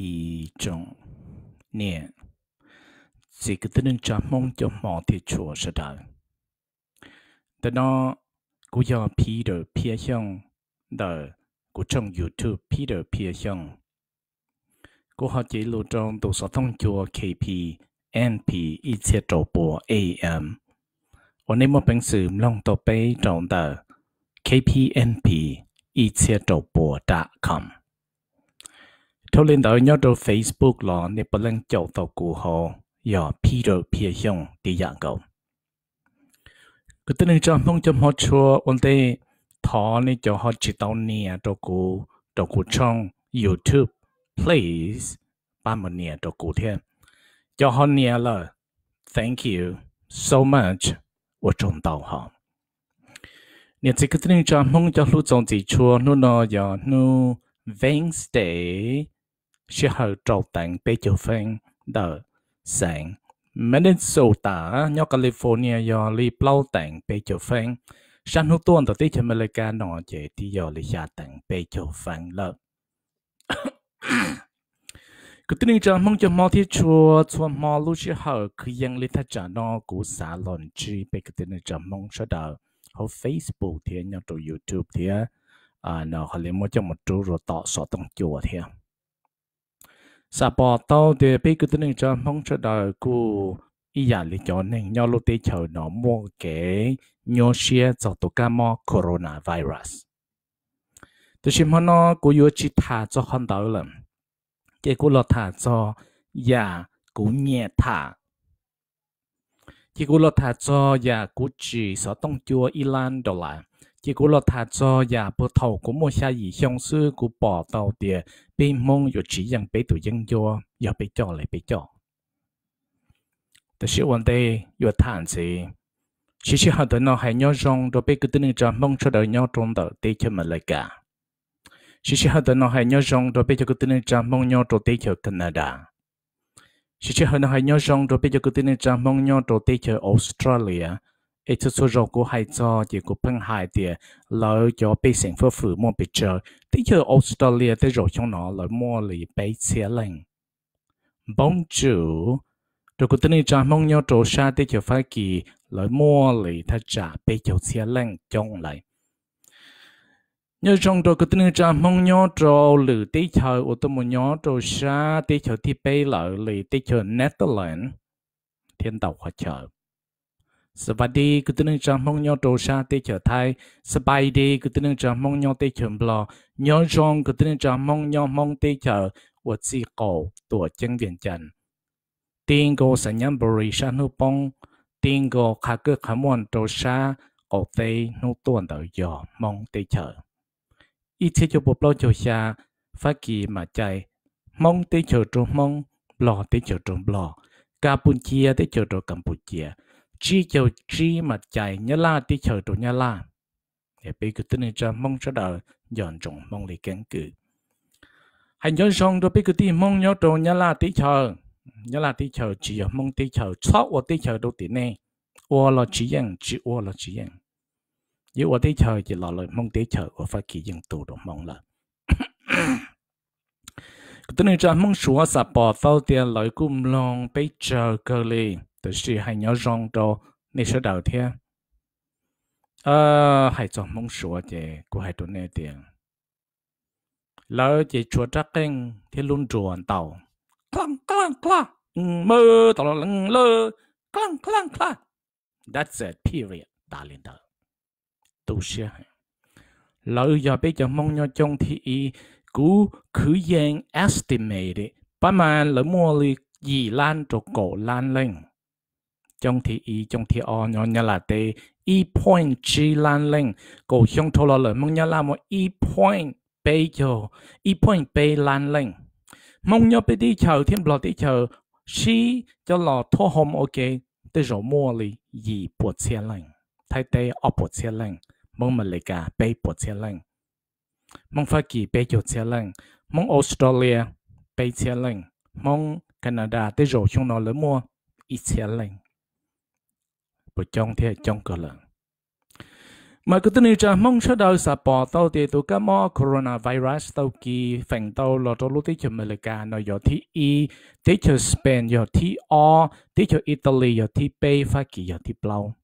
一种念，这个的人做梦就梦的错是的。但那古要批的偏向的，古种 YouTube 批的偏向，古好记录中都是通过 KP、NP 一切主播 AM，我那么平时弄到被中的 KPNP 一切主播 .com。thôi lên đó nhớ đồ Facebook là nè bà lên chậu tàu cụ hồ giờ Peter Pierre Hiong đi dạng cầu. cái tên này cho mong cho họ chua ổn tê thọ nè cho họ chỉ tàu nè đồ cụ đồ cụ trong YouTube please ba mình nè đồ cụ thế cho họ nè là thank you so much 我中到哈。你这个真正梦叫路中最初，路呢要路 Wednesday 时候做等被九分的省。Minnesota ยอ California ยอลีเปล่าแต่งไปจฟังฉันหุต้นต่อที่จะมาเลกาหนอเจที่ยอลิชาแต่งไปจฟังละก็ตึงจะมองจะมอที่ชัวชัวมอลูชิเหอคือยังลิทจานอกูสาหลอนจีไปก็ตึงจะมองชะดาเขา Facebook เทียนยอตัว YouTube เทียอ่าเนาะเขาเลยมอจะมาดูรอต่อสอต้องจัวเทีย sa bò tao để bây cứ tin cho mong cho đời cô ý giả lý cho nên nhau lúc tế chờ nó mua cái nhau xe cho tụ ca mò coronavirus tôi xin hỏi nó cô yếu chi thả cho con đầu lắm cái cô lo thả cho ya cô nhẹ thả chỉ cô lo thả cho ya cô chỉ sợ tông chua Iran đô lại chỉ có lo thà cho nhà bộ thầu của một xa gì xong sư của bỏ tàu tiền bên mông rồi chỉ rằng bế tụi dân do giờ bế cho lại bế cho แต่ชื่อวันเดียวท่านสิชื่อชื่อหัดนอหายย่อจงตัวเป็กตัวนึงจะมองชดย่อจงต่อเตะมาเลยกาชื่อชื่อหัดนอหายย่อจงตัวเป็กตัวนึงจะมองย่อตัวเตะกันนาดาชื่อชื่อหัดนอหายย่อจงตัวเป็กตัวนึงจะมองย่อตัวเตะออสเตรเลีย ít chút số rau của hai cho chỉ của phân hai thì lỡ cho bị sản phẩm phụ mua bị chờ tí giờ Australia tới rồi trong nó lỡ mua lì bị xe lệnh bóng chủ rồi cũng tên rằng mong nhau trổ xa tí chờ phải kỳ lỡ mua lì thật trả bị chờ xe lệnh trong lại nhớ trong đó cái tên rằng mong nhớ trò lử tí chờ ô tô mong nhớ trò xa tí chờ thì bây lỡ lử tí chờ Netherlands thiên tàu hoạt chờ สวัสดีกูตื่นจากมองยอโตชาเตเขียวไทยสบายดีกูตื่นจากมองยอเตเขียวบลอยอจงกูตื่นจากมองยอมองเตเขียว我自古ตัวจังเวียนจันติงโกสัญญาบริชานุปงติงโกคาเกขมวนโตชาโกเตนุตัวนเตยอมองเตเขียวอีเชจบปลอโจชาฟักกีมาใจมองเตเขียวตรงมองบลอเตเขียวตรงบลอกาปุเชียเตเขียวตรงกัมพูเชีย chi cho chi mà chạy nhá la tí chờ đồ nhá la để bị cứ tin cho mong cho đời dọn trồng mong lấy kén cử hãy dọn xong rồi bây giờ tin mong nhớ đồ nhá la tí chờ nhá la tí chờ chỉ ở mong tí chờ sót ở tí chờ đồ tí nè ô là chỉ yên chỉ ô là chỉ yên nếu ở tí chờ chỉ là lời mong tí chờ ở phải kỳ yên tụ đồ mong là cứ tin cho mong sủa sập bỏ phao tiền lời cung lòng bây giờ cơ liền từ sĩ hay nhớ rong đồ nên sẽ đầu thiên ờ hay chọn mong sủa chè của hai tụi nè tiền lỡ chỉ chùa trắc kinh thì luôn chuồn tàu clang clang clang ừ, mơ tàu lăng lơ clang clang clang that's it period đã lên đó tu sĩ lỡ giờ bây giờ mong nhau trong thì cú khứ giang estimate bà mà lỡ mua gì lan cho cổ lan lên trong thì y trong thì o nhỏ nhà là tê y point chi lan lên cổ xong thô lo lời mong nhà là một y e point bay cho y e point bay lan lên mong nhớ bây đi chờ thêm lọ đi chờ si cho lọ thô hôm ok tê rồi mua lì gì bột xe lên thay tê ở bột xe lên mong mà lấy cả bay bột xe lên mong Phá kỳ bay cho xe lên mong Australia bay xe lên mong Canada tê rồi xong nó lấy mua ít xe lên bộ trong thế trong cơ lợn mà cứ tin cho mong sơ đầu sập bỏ tàu thì tụ cá mò coronavirus tàu kỳ phèn tàu lọt trong lúc cho Mỹ cả nó giờ thi y tiết cho Spain giờ thi o tiết cho Italy giờ thi Tây Pháp kỳ giờ thi Plau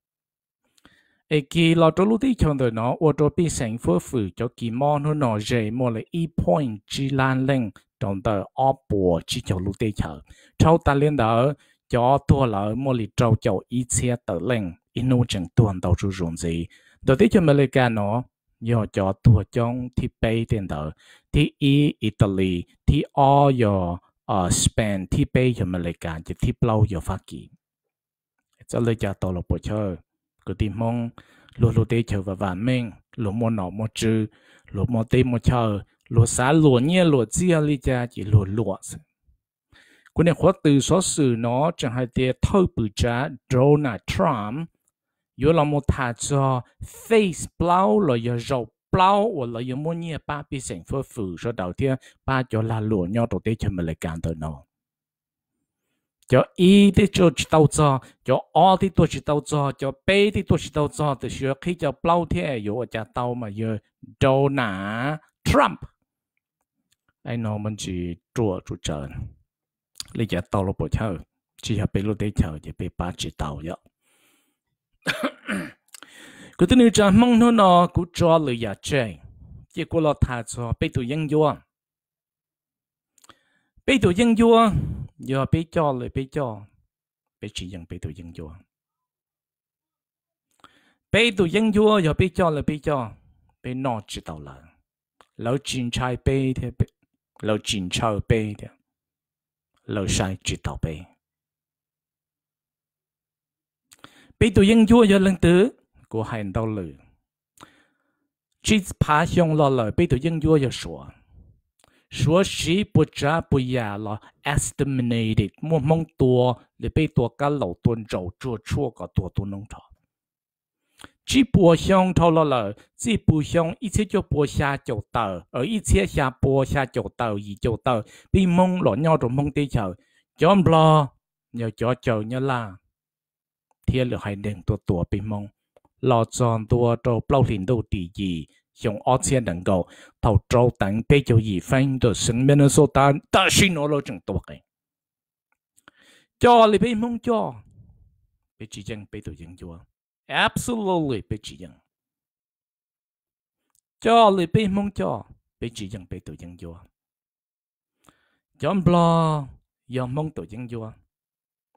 ai kỳ lọt trong lúc tiết cho đời nó ô tô bị sản phơ phử cho kỳ mò nó nó dễ mò là e point chỉ lan lên trong tờ o bùa chỉ cho lúc tiết chờ sau ta liên đó cho tua lỡ mô lì trâu chậu ý chia tờ lệnh nô chẳng tuần đầu chú rụng gì đầu tiên cho America nó do cho tua trong thì bay tiền tờ thì ý Italy thì o yo ở ờ, Spain thì bay cho America chỉ thì lâu yo phát kỳ cho lời cho tàu lộc bộ chơi cứ tìm mong lúa lúa tê chờ và vạn minh lúa mua nọ mua chư lúa mua tê mua chờ lúa xá lúa nhia lúa chia li cha chỉ lúa lúa Cô này khóa từ số sử nó chẳng hay tìa thâu bự trả Donald Trump yếu là một thà cho face plow là yếu rầu plow hoặc là yếu mua ba bị sảnh phơ phử cho đầu tiên ba cho là lụa nhau đầu tiên cho mình lại càng tới nó cho y thì cho chỉ tao cho cho o thì tôi chỉ tao cho cho b thì tôi chỉ tao cho từ khi cho plow thế yếu ở cha mà yếu Donald Trump ai nói mình chỉ chùa chủ trần 你就到了不巧，只要被路得巧就被把知道呀。古天你讲梦到呢，古抓了呀这，结果了他说被土应用，被土应用，要被叫了被叫，被只应被土应用，被土应用要被叫了被叫，被闹知道了，老警察被的被，老警察被的。lời sai chỉ tao bê. Bị tụi yên chua cho lần cô của hành đau lử. Chỉ phá xong lo lời bây tụ yên chua cho sủa. Sủa sĩ bù trả bù yà lo estimated mua mong tùa để bị tùa cá lẩu tuần trầu chua chua có tùa tu nông trọ. 只波箱透落了，只波箱一切就波下就到，而一切下波下就到，而就到，比梦落尿着梦地球，就唔咯，又就就尿啦，天了还能多多比梦，老张多都包领到第二，用二千能够头周等被就已分到生命的所单，但是我老正多嘅，叫你比梦叫，比之前比到赢咗。absolutely bị chỉ dân cho lì bị mong cho bị chỉ dân bị tự dân cho. chọn blo do mong tự dân cho,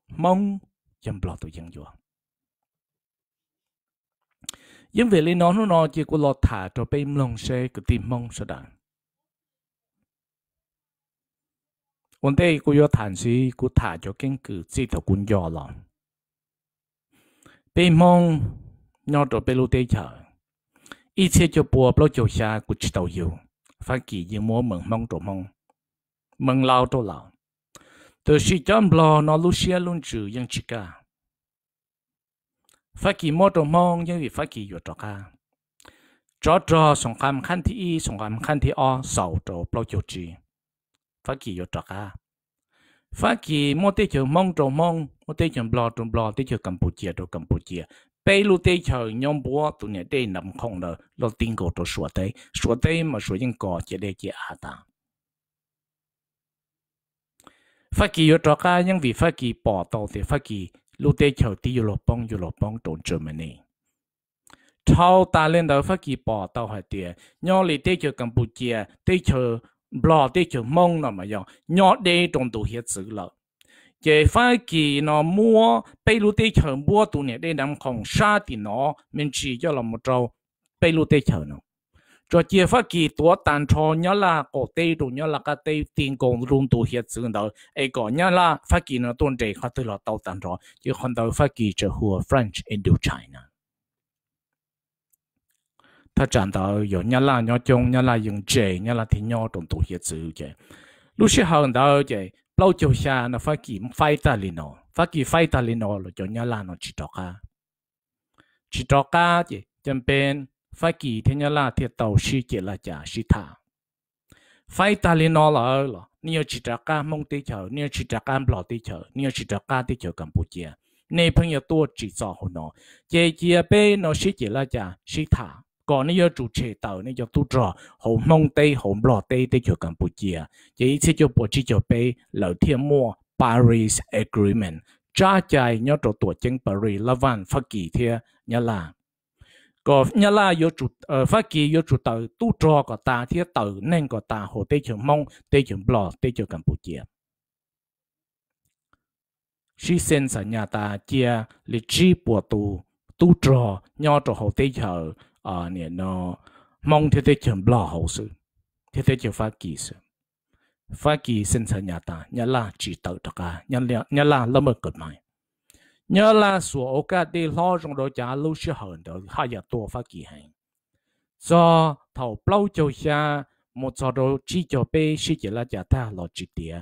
mong chọn blo tự dân cho. nhưng về lên nó nó nó chỉ có lọt thả cho bên lòng xe cứ tìm mong sợ đàn vấn đề của do thản sĩ của thả cho kinh cử chỉ thảo quân do lòng 被蒙要着被路对着，一切就波不就下古知道有，反给一摸蒙蒙着蒙，蒙老着老，都是讲不了那路线论主样子个，反给摸着蒙，因为反给有着个，着着从看看第一，从看看第二，少着不就知，反给有着个。phát kỳ mua tới chờ mong trồng mong mua tới chờ bò trồng bò tới chờ campuchia trồng campuchia bây lúc tới chờ nhóm búa tụi này tê nằm không nở lo tin cổ trồng sủa tê sủa tê mà sủa những cỏ chỉ để chỉ à ta phát kỳ yo trọ ca những vị phát kỳ bỏ tàu thì phát kỳ lúc tới chờ tê yo lo bông yo lo bông trồng Germany sau ta lên đầu phát kỳ bỏ tàu hải tiền nhau lì tới chờ campuchia tới chờ bỏ đi chỗ mong nó mà dòng nhỏ đi trong tủ hiệp sự lợ chế phải kỳ nó mua bây lúc đi kiểu mua tủ này để nằm không xa thì nó mình chỉ cho là một trâu bây lúc đi kiểu nó cho chế phải kỳ tủa tàn trò nhớ là cổ tê đủ nhớ là cái tê tiền công rung tủ hiệp sự đó ấy có nhớ là phải kỳ nó tôn trẻ khó từ là tàu tàn trò chứ không đâu phải kỳ trở hùa French Indochina 他长到有伢啦伢中伢啦用这伢啦听伢种东西子这，有时候到这老就下那发起发达哩喏，发起发达哩喏，就伢啦喏知道噶，知道噶这这边发起听伢啦听到世界啦家是他，发达哩喏了了，你要知道噶蒙地球，你要知道噶老地球，你要知道噶地球柬埔寨，你朋友多制造好喏，这这边喏世界啦家是他。còn nếu chủ chế tàu nếu tu trò hồ mong tây hồ lọ tây tây cho Campuchia chỉ chỉ cho bộ chỉ cho bê lầu thiên mua Paris Agreement cha chạy nhớ trò tổ chức Paris là văn phát kỳ thế nhớ là có nhớ là yếu chủ ờ, phát kỳ yếu chủ tàu tu trò có ta thế tàu nên có ta hồ tây cho mong tây cho lọ tây cho Campuchia she sends a nhà ta chia lịch sử bộ tu tu trò nhớ trò hồ tây chờ à nè nó mong thế thế chấm lo hậu sự thế thế chấm phát kỳ sự phát kỳ sinh sản nhà ta nhà la chỉ tự tất cả nhà la nhà la lâm ở cực mai nhà la số ô cả đi lo trong đó trả lưu sư hơn đó hai giờ tua phát kỳ hành do thầu bao châu xa một giờ đó chỉ cho bé sĩ chỉ là trả ta lo chỉ tiền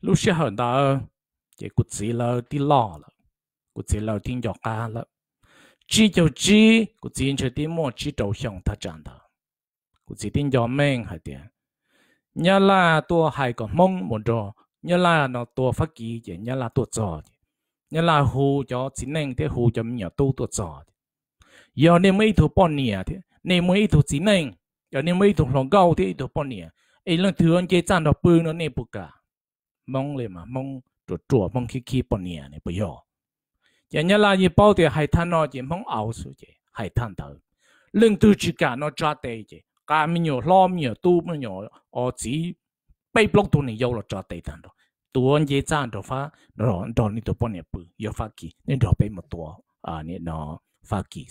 lúc xưa hồi đó chỉ cụt chỉ là đi lo là cụt chỉ là đi nhọc à là chỉ cho chỉ cụt chỉ cho đi mua chỉ đầu hướng ta chán đó cụt chỉ đi nhọc mình hay đi nhà là tôi hay có mong muốn rồi nhà là nó tôi phát kỳ chỉ nhà là tôi cho nhà là hù cho chỉ nên thế hù cho mình tu tôi cho giờ nên mấy thứ bọn nhỉ thế nên mấy thứ chỉ nên, giờ nên mấy thứ lòng cao thế thứ bọn nhỉ ấy lần thứ anh chế chán đó bưng nó nên bực cả mong le mà mong trụ trụ mong khi khi bọn nhà bây giờ chỉ nhớ là như bao tiền hay than nó mong ảo số chỉ hay than thở lưng tu chỉ cả nó cha tệ chỉ cả mình nhiều lo mình nhiều tu mình nhiều ở chỉ bay block tu này yêu là cha tệ thằng đó tu anh dễ chán đó phá rồi đó này tu bọn nhà bự yêu phá kỳ nên đó bay à nên nó phá kỳ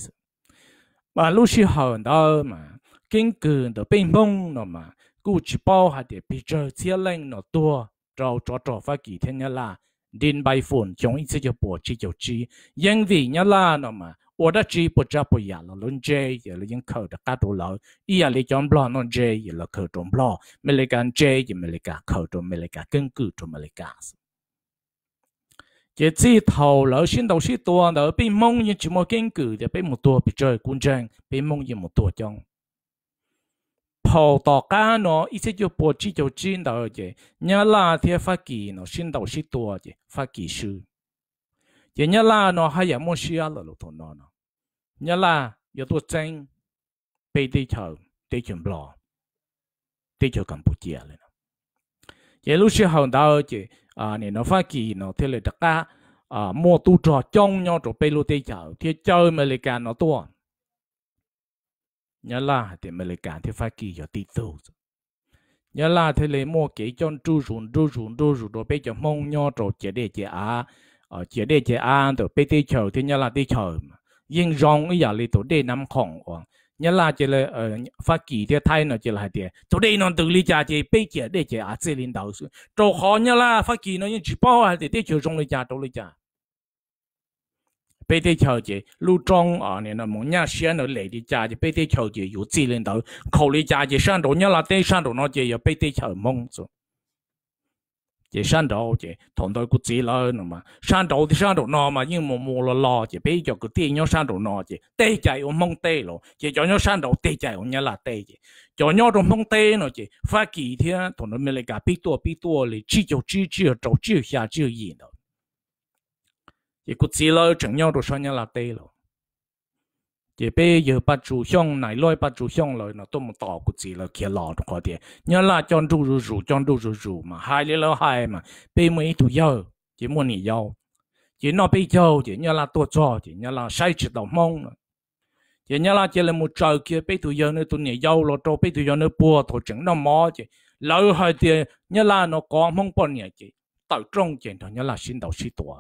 mà lúc xưa hồi đó mà kinh cường đó bên mông nó mà cú chỉ bao hạt để bị chơi lên nó tua trâu trò trò phát kỳ thế nhá là đến bay phun chống ít sẽ cho bỏ chỉ cho chi nhưng vì nhá là nó mà ở đó chỉ bỏ ra bỏ nhà là luôn chơi giờ là những khẩu đã cá đồ lợ ý là lấy chọn blo nó chơi giờ là khẩu chọn blo mấy lấy cái chơi giờ mấy lấy cái khẩu trộm mình lấy cái cân cử, trộm mình lấy cái chỉ chỉ thầu lỡ xin đầu xin tua lỡ bị mông như chỉ một cân cử để bị một tua bị chơi quân trang bị mông như một tua trong 葡萄干喏，一些就不只就见到的，伢拉天发起喏，先到是多的发起书，伢伢拉喏还也莫需要了路途喏喏，伢拉要多真，被地球地球不落，地球更不接了呢。也有时候到的啊，你喏发起喏，天来大家啊，莫都着中喏，就被路地球，天教没来干喏多。nhớ là thì mình lại cảm thấy phải kỳ cho tít tù nhớ là thì lấy mua cái chọn chú rùn chú rùn chú rùn rồi bây giờ mong nhau rồi chế để chế à ở ờ, chế để chế à rồi bây tí chờ thì nhớ là tí chờ nhưng rong ấy giờ lấy tổ đề nắm khổng còn nhớ là chế là ở phát kỳ thì thay nó chế là thế tổ đề nó tự lý cha chế bây chế để chế à chế linh đầu cho khó nhớ là phát kỳ nó như chỉ bao là thì tí chờ rong lý cha tổ lý cha 被啲球者路中啊，你那蒙伢先到嚟啲家就被啲球者有責任到，考慮家就上到伢啦，對上到那就要被啲球蒙住。就上到就同到個子啦，那嘛上到啲上到那嘛，因冇冇啦啦就俾咗個電要上到那就低就要蒙低咯，就仲要上到低就要伢啦低就，仲要到蒙低咯就發幾天同到咪嚟家比多比多嚟，只就只只就只下只贏咯。chỉ cút xí lơ chẳng nhau rồi sao nhau là tê rồi chỉ bây giờ bắt chủ xong này lôi bắt chủ xong rồi nó tôi một tỏ cút xí lơ kia lọ có thể nhớ là chọn đủ rủ rủ chọn đủ rủ rủ mà hai lý lo hai mà bây mới thủ yêu chỉ muốn nghỉ yêu, chỉ nó bây giờ chỉ nhớ là tôi cho chỉ nhớ là sai chỉ đầu mông chỉ nhớ là chỉ là một trời kia bây thủ yêu nữa tôi nghỉ yêu rồi tôi bây thủ yêu nữa bùa thôi chẳng nó mò chỉ lỡ hai tiền nhớ là nó có mông bọn nhỉ chỉ tạo trung chuyện thôi nhớ là xin đầu xin tuổi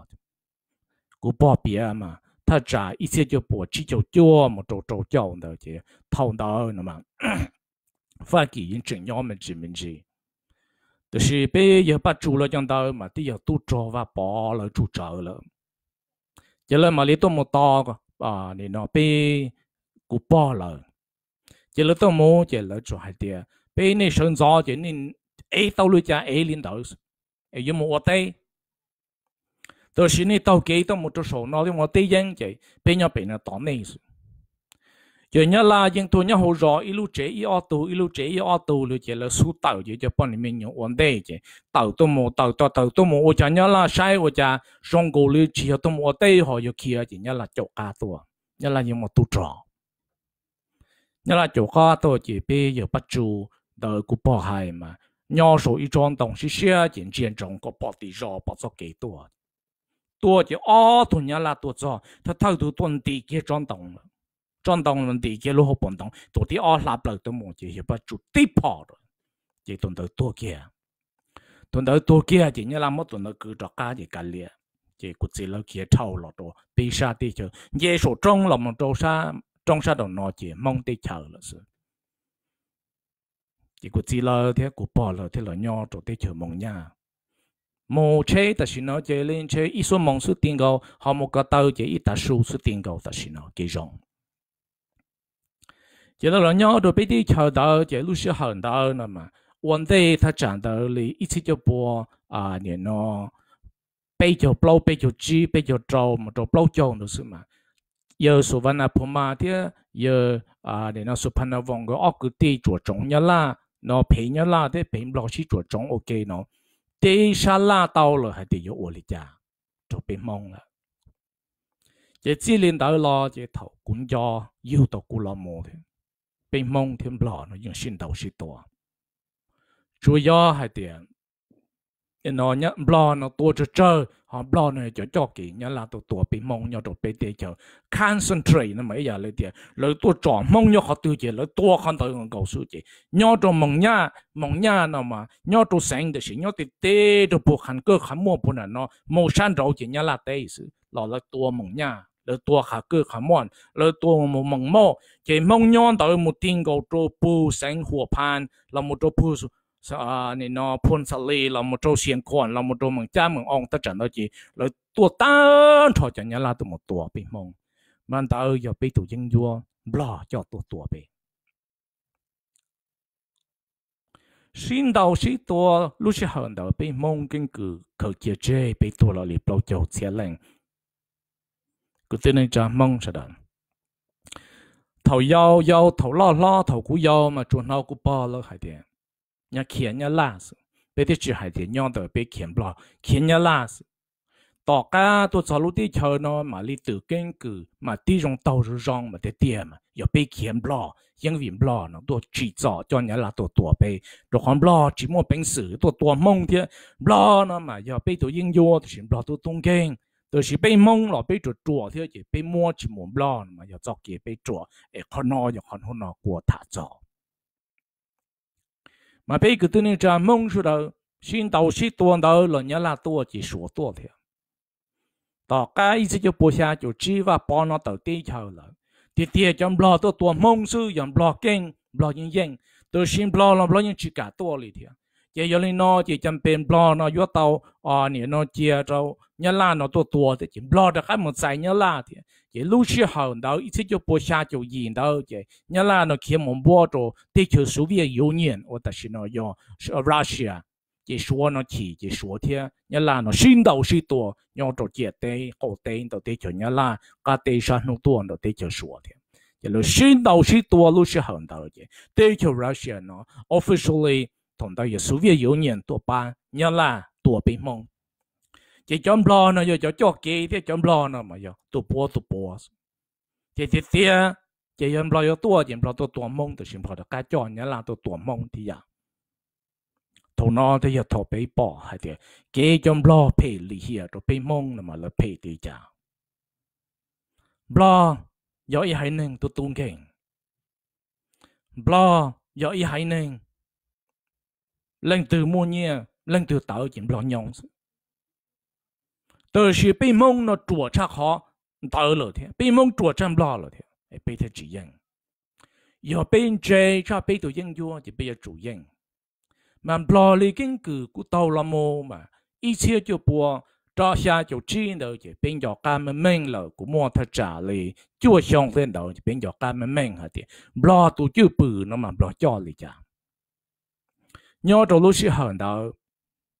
古巴别嘛，他咋一些就不吃就叫嘛，做做叫的去，偷到那么，发给人正要么知明知，就是被也把住了讲到嘛，都要都找哇包了住着了，原来嘛你都没到个啊，你那被古巴了，原来都没原来做还的，被你身上就你哎到了家哎领导，哎有没我带。到时你到几多么多手脑的我对人家别人别人打你是。人家啦，人多人好热，一路这一二度，一路这一二度了，就了输到就就帮你们用完的就，到都冇到到到都冇，我讲人啦，晒我讲上过了，其实都冇得好要去啊，人家啦做家多，人家有冇多做，人家做家多就别有不住的古破害嘛，鸟手一装东西些，人见中国保地热保做几多。ตัวจะอ้อตุนยาลาตัวจอถ้าเท่าตัวตุนตีเกี่ยจอนตองละจอนตองมันตีเกี่ยลูกปนตองตัวที่อ้อหลับเลยตัวมองจะเห็นว่าจุดตีพอเลยจะตุนตัวตัวเกี่ยตุนตัวตัวเกี่ยจะเนี่ยละมั่ตุนตัวคือจอกก้าจะกันเลียจะกุศลเกี่ยเท่าหลอดตัวปีชาตีเจอเยสุจงหลอมโจชาจงชาดอนนอเจมองตีเฉลละสิจะกุศลเท่ากูปอเลยเท่าหล่อญอตัวตีเฉมองยา mô chế ta xin nó chế lên chế ít số mong số tiền gạo họ một cái tàu chế ít ta số số tiền gạo ta xin nó kỹ rộng chế đó là nhau đồ bị đi chờ đợi chế lúc sau hàng đợi nữa mà vấn đề ta chẳng đợi lì ít chế cho bố à nè nó bây giờ bao bây giờ chi bây giờ trâu mà trâu bao trâu nữa sự mà giờ số vấn à phom mà thì giờ à nè nó số phần nào vòng cái ốc cái tí chỗ trống nhá là nó phê nhá là thế phê lo chỉ chỗ trống ok nó 第一下拉到了，还得有我的家，就别懵了。这只领导咯，这头公家又到古老么的，别懵天不老，用心到许多。主要还得 nó nhá blo nó tua chơi chơi họ blo này cho cho kỹ nhá là tụ tua bị mong nhau tụ bị tê chờ concentrate nó mấy giờ lấy tiền lấy tua chọn mong nhau họ tiêu chỉ lấy tua con tới còn cầu số chỉ nhau tụ mong nhá mong nhá nó mà nhau tụ sáng được sự nhau tụ tê tụ bộ hành cơ khăn mua bộ này nó màu xanh đầu chỉ nhá là tê sự là lấy tua mong nhá lấy tua khả cơ khả mòn lấy tua một mong mò chỉ mong nhau tới một tiếng cầu tụ bộ sáng hòa pan là một tụ bộ sa ni nó phun sa li là một trâu xiên quan là một trâu mừng cha mừng ong ta chẳng đó gì là tua tan thọ chẳng nhớ là tụ một tua bị mong bạn ta ơi giờ bị tụ dân vua bla cho tua tua bị xin đầu sĩ tua lúc sẽ hận đầu bị mong kiên cử khởi chia chê bị tua là liệp lâu châu xe lệnh cứ tin này cha mong sẽ đợi thầu yao yao thầu lo lo thầu cú yao mà chuồn hao cú ba lơ hai tiền nhà khiến nhà lá sự bây giờ chỉ hay thì nhon tới bây khiến lo khiến nhà lá sự tỏ cả tôi cho lúc đi chơi nó mà đi tự kiên cử mà đi rong tàu rồi rong mà để tiền mà giờ bây khiến lo nhưng vì lo nó tôi chỉ cho cho nhà là tôi tôi bây rồi còn lo chỉ mua bình sử tôi tôi mong thế lo nó mà giờ bây tôi yên vô thì lo tôi tung kinh tôi chỉ bây mong là bây tôi chùa thế chỉ bây mua chỉ muốn lo mà giờ cho kia bây chùa để con nó giờ con hôn nó của thả cho 马皮个等你将梦石头先倒西多到，然后那多几勺多的，大家一直就不下就煮吧，剥那到底炒了。第二将料多多猛水用紧不捞一扔，多先捞了捞一去干多的的，再用那只将不捞了舀到，啊，你那接到，然后拿多多的就捞的还没在然后的。这六十后，那一直就不下就引到这。你来呢，启蒙波多，地球苏维埃 union，或者是诺叫 Russia，这说诺起，这说的原来诺新岛是多，然着接待好头，到地球你来国地上诺多诺地球说的，这新导是多六十后到这，地球 Russia 诺 officially 同到也苏维埃 union 多办，原来多闭门。chỉ chọn bò nó giờ cho cho kì thì chọn bò nó mà giờ tụ bùa tụ bùa chỉ chỉ tia chỉ chọn bò giờ tua chỉ bò tua tua mông thì xin bỏ được cái chọn nhá là tua tua mông thì à thầu nó thì giờ thầu bị bỏ hay thì kì chọn bò phê lì hiệp rồi bị mông là mà là phê thì chả lo giờ ý hay nên tụ tung keng bò giờ ý hay nên lên từ mua nhia lên từ tạo chỉ bò nhong 但是被梦呢捉着好，到了天被梦捉着不了天，哎，被他指引。要被追着被到应用就被主引，mà lo lý kinh cử của tàu là mô mà ý chia cho bùa cho xa cho chi đâu chỉ bên cho cam mình mình là của mua thật trả lý chưa xong lên đầu chỉ bên cho cam mình mình hả thì lo tụ chưa bự nó mà lo cho lý chả nhớ trong lúc sinh hận đó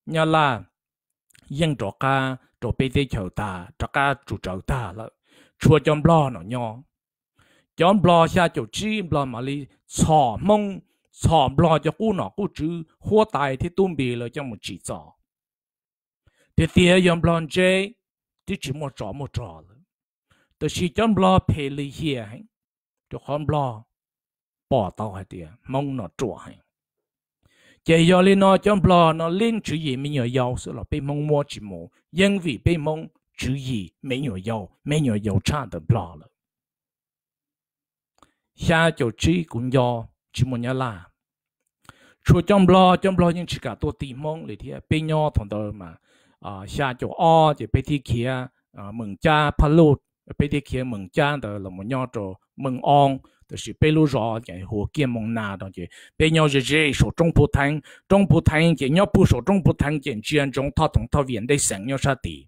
nhớ là dân cho ca rồi bây giờ chờ ta cho cả chủ trợ ta là chua chấm lo nó nhỏ chấm lo xa cho chi lo mà li xỏ mông xỏ lo cho cô nó cô chứ hoa tài thì tung bì là cho một chỉ trò thì tiền chấm lo chơi thì chỉ một trò một trò rồi tôi chỉ chấm lo phê lì hiền cho con lo bỏ tao hả tiền mông nó trộn hay chế yo linh nó chọn blo nó linh chữ gì mình nhớ yêu sự là bị mong mua chỉ mù nhưng vì bị mong chữ gì mình nhớ yêu mình nhớ yêu cha được bỏ rồi xa chỗ chỉ cũng do chỉ muốn nhớ là chúa chọn blo chọn blo nhưng chỉ cả tôi tìm mong để thì bị nhau thằng đó mà à xa chỗ o chỉ bị thì kia mừng cha palut bị thì kia mừng cha đó là muốn nhau chỗ mừng ong 就是白鹭绕也和剑蒙那的也，白鸟日日说中不听，中不听也鸟不说中不听也，居然中他同他原的神鸟啥的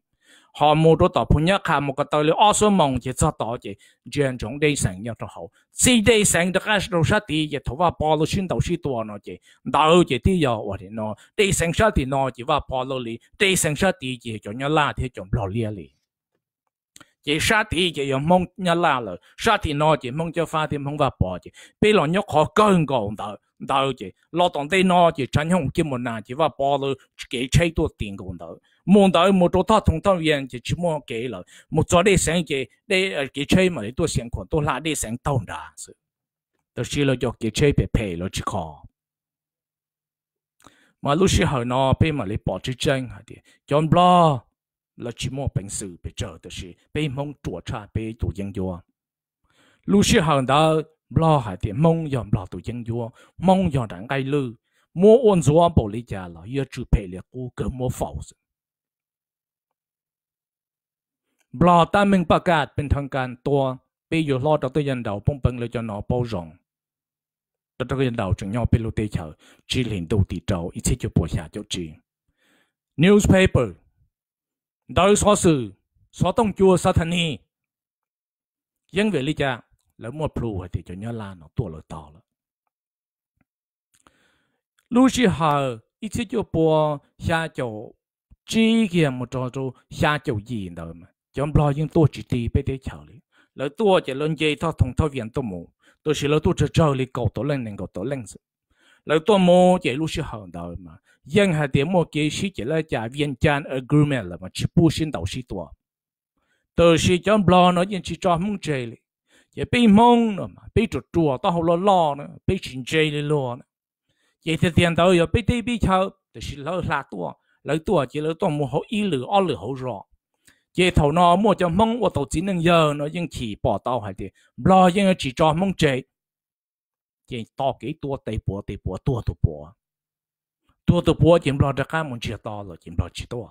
，họ mua đồ tàu phun nhất hàng một cái tàu liệu ở số mong chỉ cho tàu chỉ chuyện chúng đây sinh nhau cho hậu chỉ đây sáng được cái đồ sát thì chỉ thua vào lô xin xuyên đầu xuyên tua nó chỉ đào chỉ tí giờ và thì nó đây sinh sát đi nó chỉ vào lô đi li đây sáng sát thì chỉ cho nhau la thì chọn lô liền li chỉ sát thì chỉ dùng mong nhà la rồi sát thì nó chỉ mong cho pha thì mong và bỏ chỉ bây giờ nhóc khó cơn còn đỡ đỡ chỉ lo tận đây nó chỉ chân hông chỉ một nà chỉ và bỏ rồi cái chơi tôi tiền còn đỡ muốn đỡ một chỗ thoát thùng thắt yên chỉ chỉ muốn cái rồi một chỗ để sáng chỉ để cái chơi mà để tôi sáng còn tôi lại để sáng tông đã sự tôi chỉ là cho cái chơi bị phê rồi chỉ khó mà lúc xưa hồi nó bây mà lấy bỏ chữ chân hả thì chọn Blow là chỉ một bình sự bị trở được sự bị mong chùa cha bị tụ dân vô lúc xưa hàng đó lo hai tiền mong yom lo tụ dân vô mong yom đang gây lư mua ôn số bảo lý gia là yêu chữ phải là cố gắng mua pháo lo ta mình bắt gạt bên thằng can to bây giờ lo đọc tôi dân đầu bông bông lại cho nó bao rộng cho tôi dân đầu chẳng nhau bên lô tê chờ chỉ lên đầu tỷ trâu ít sẽ cho bộ hạ cho chị newspaper đời so sự so tông chùa sa thân ni dân về lý cha là một plu thì cho nhớ là nó tua lời to lắm lúc xí hờ ít xí cho bò xa chỗ chỉ kia một trò chỗ xa chỗ gì đâu mà chấm lo những tua chỉ tì, bên đấy chờ lý lỡ tua chỉ lên dây thao thùng thao viện tôi mù tôi chỉ lỡ tua chờ chờ lý cầu tổ lên nên cầu tổ lên lỡ tua mù chỉ lúc xí hờ đâu mà 因係點麼嘅事情咧，就係原間 agreement 啦嘛，只不先到時多，到時將 blow 呢，因只抓蒙這裡，也被蒙了嘛，被捉住到後來撈呢，被錢這裡撈呢，也是點到又被對比抽，就是老拉多，老多只老多冇好一路二路好弱，也頭呢冇就蒙我到只能有呢，因其報道係啲 blow 因只抓蒙這，也多幾多地波地波多多波。ตัวตัวพัวจิมรอดก้ามันเชียต่อเลยจิมรอดชีตัว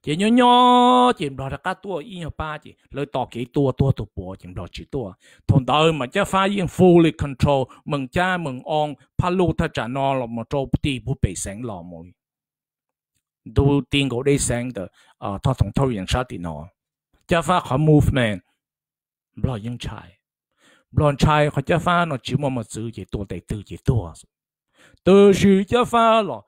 เจียนย่อจิมรอดก้าตัวอีป้าจีเลยต่อกี่ตัวตัวตัวพัวจิมรอดชีตัวทนเดิมมันจะฟ้ายัง fully control มึงจ้ามึงองพาลูกถ้าจะนอนหลบมาโจมตีผู้ไปแสงหล่อมวยดูตีนกูได้แสงเดอเอ่อทอดสองทอดอย่างชาตินอจะฟ้าขอ movement รอยังชายรอนชายเขาจะฟ้าหนอจิมมามาซื้อจีตัวแต่ตื่นจีตัว từ sự cho pha lọ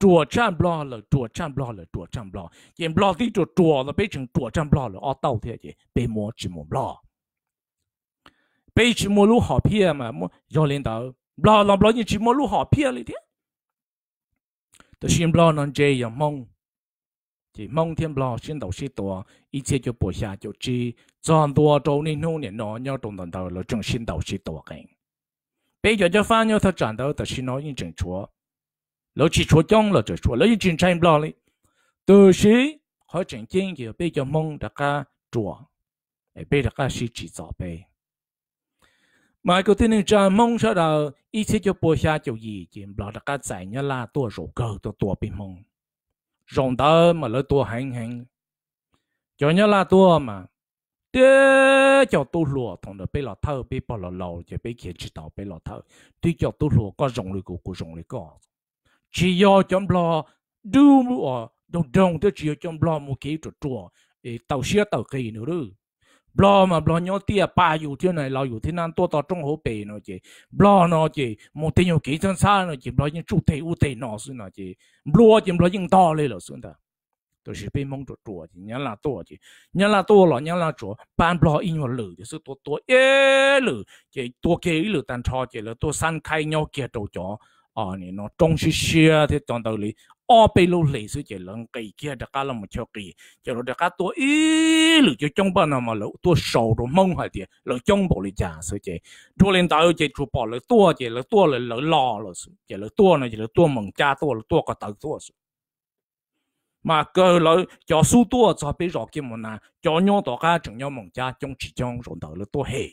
chùa trăm lo là chùa trăm lo là chùa trăm lo chỉ lo tí chùa chùa là bây giờ chùa trăm lo là ở đâu thế chứ bây mua chỉ mua lo bây chỉ mua lúa hạt pia mà mua do lên đầu lo làm lo như chỉ mua lúa hạt pia lấy thế tôi xin lo non chơi giờ mong chỉ mong thêm lo xin đầu xin tổ ít chế cho bổ xa cho chi chọn tổ nên nô nên nó nhau trong tuần đầu là trồng xin đầu xin tổ cảnh bây giờ cho phan nhau ta chọn đâu ta xin nói như chẳng chúa lỡ chỉ chúa trong là chúa lỡ như chuyện tranh lo đi từ sĩ họ chẳng chiến gì bây giờ mong đã ca chúa ấy bây đã ca sĩ chỉ rõ bây mà cái tin này cha mong sao đâu ít chí cho bố xa cho gì chuyện lo đã ca giải nhớ là tua rổ cơ tua tua bị mong rộng đó mà lỡ tua hành hành cho nhớ là tua mà thế cho tu lùa thằng đó bị lọt thâu bị bỏ lọt lầu cho bây kiến chỉ đạo bị lọt. thâu tuy cho tu lùa có rồng lưỡi của rồng lưỡi có chỉ do chấm lọ đu mua đồng đồng thế chỉ do chấm lọ mua kỹ trộn trộn tàu xe tàu kỳ nữa đó blo mà blo nhớ tia ba dù thế này lâu dù thế nan tua to trong hố bể nó chị blo nó chị một tiếng nhiều kỹ thân xa nó chị blo những chủ thể ưu thể nó xí nó chị blo chị blo những to lên là xí ta 就是被蒙着捉去，伢拉多去，伢拉多了，伢拉捉，半不了一年路，就是多多一路，给多给一路单超去了，多三开鸟给走着，啊，你那中西些的讲道理，二被路累死就能给给的干了么巧给，就罗的干多一路就中不那么路，多少着蒙下的，了中不了家死的，多领导就出包了多去了多了了拉了死，就了多呢就了多蒙家多了多个大多死。mà cơ lợi cho số tua cho bị rõ kim mà nà cho nhau đó cả chẳng nhau mong cha trong chỉ trong rồi đó là tua hệ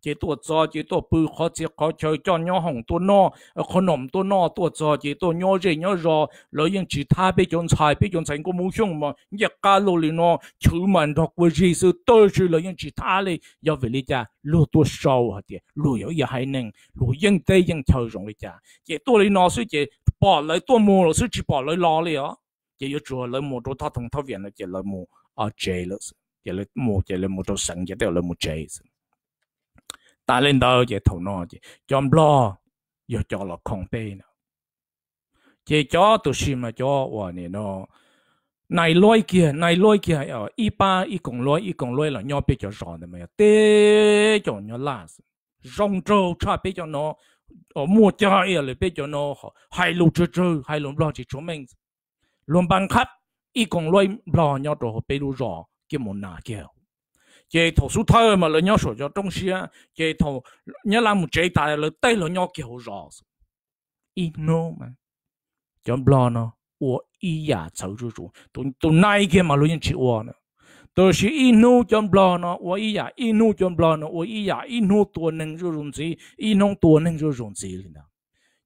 chỉ tua cho chỉ tua bự khó chỉ khó chơi cho nhau hồng tua no khó nồng tua no tua cho chỉ tua nhau gì nhau rõ lợi những chỉ tha bị chung sai bị chung thành có mưu chung mà nhạc ca lô lì no chữ mạnh thọc với gì sự tôi sự lợi những chỉ tha lì do về lý cha lô tua sâu hả tiệt lô yếu yếu hay nâng lô yên tây yên chơi rồi cha chỉ tua lì no suy chỉ bỏ lại tua mua rồi suy chỉ bỏ lại lo lì ó chỉ có chùa lấy một chỗ thoát thông thoát viện là chỉ lấy một ở chế là chỉ lấy một chỉ lấy một chỗ sẵn chỉ đều lấy một chế ta lên đó chỉ thầu nó chỉ chọn lo giờ cho là không tê nào chỉ cho tôi xin mà cho và nè nó này lôi kia này lôi kia ở y ba y cùng lôi y cùng lôi là nhau biết cho rõ này mà tê cho nhau là rong trâu cha biết cho nó ở mua cho ấy là biết cho nó hay lúc chơi chơi hay lúc lo chỉ chúng mình luôn băng khắp y còn lôi lo nhau trò bê lu rò kia một nà kia chế thổ su thơ mà lời nhau sổ cho trong xia chế thổ nhớ làm một chế tài lời tây lời nhau kia rò y nô mà cho lo nó ủa y giả xấu chú chú tụi tụi nay kia mà luôn chỉ ủa nữa tôi chỉ inu chấm lo nó ủa ý giả inu chấm lo nó ủa ý giả inu tuần nâng rồi dùng gì inu tuần nâng chú dùng gì liền đó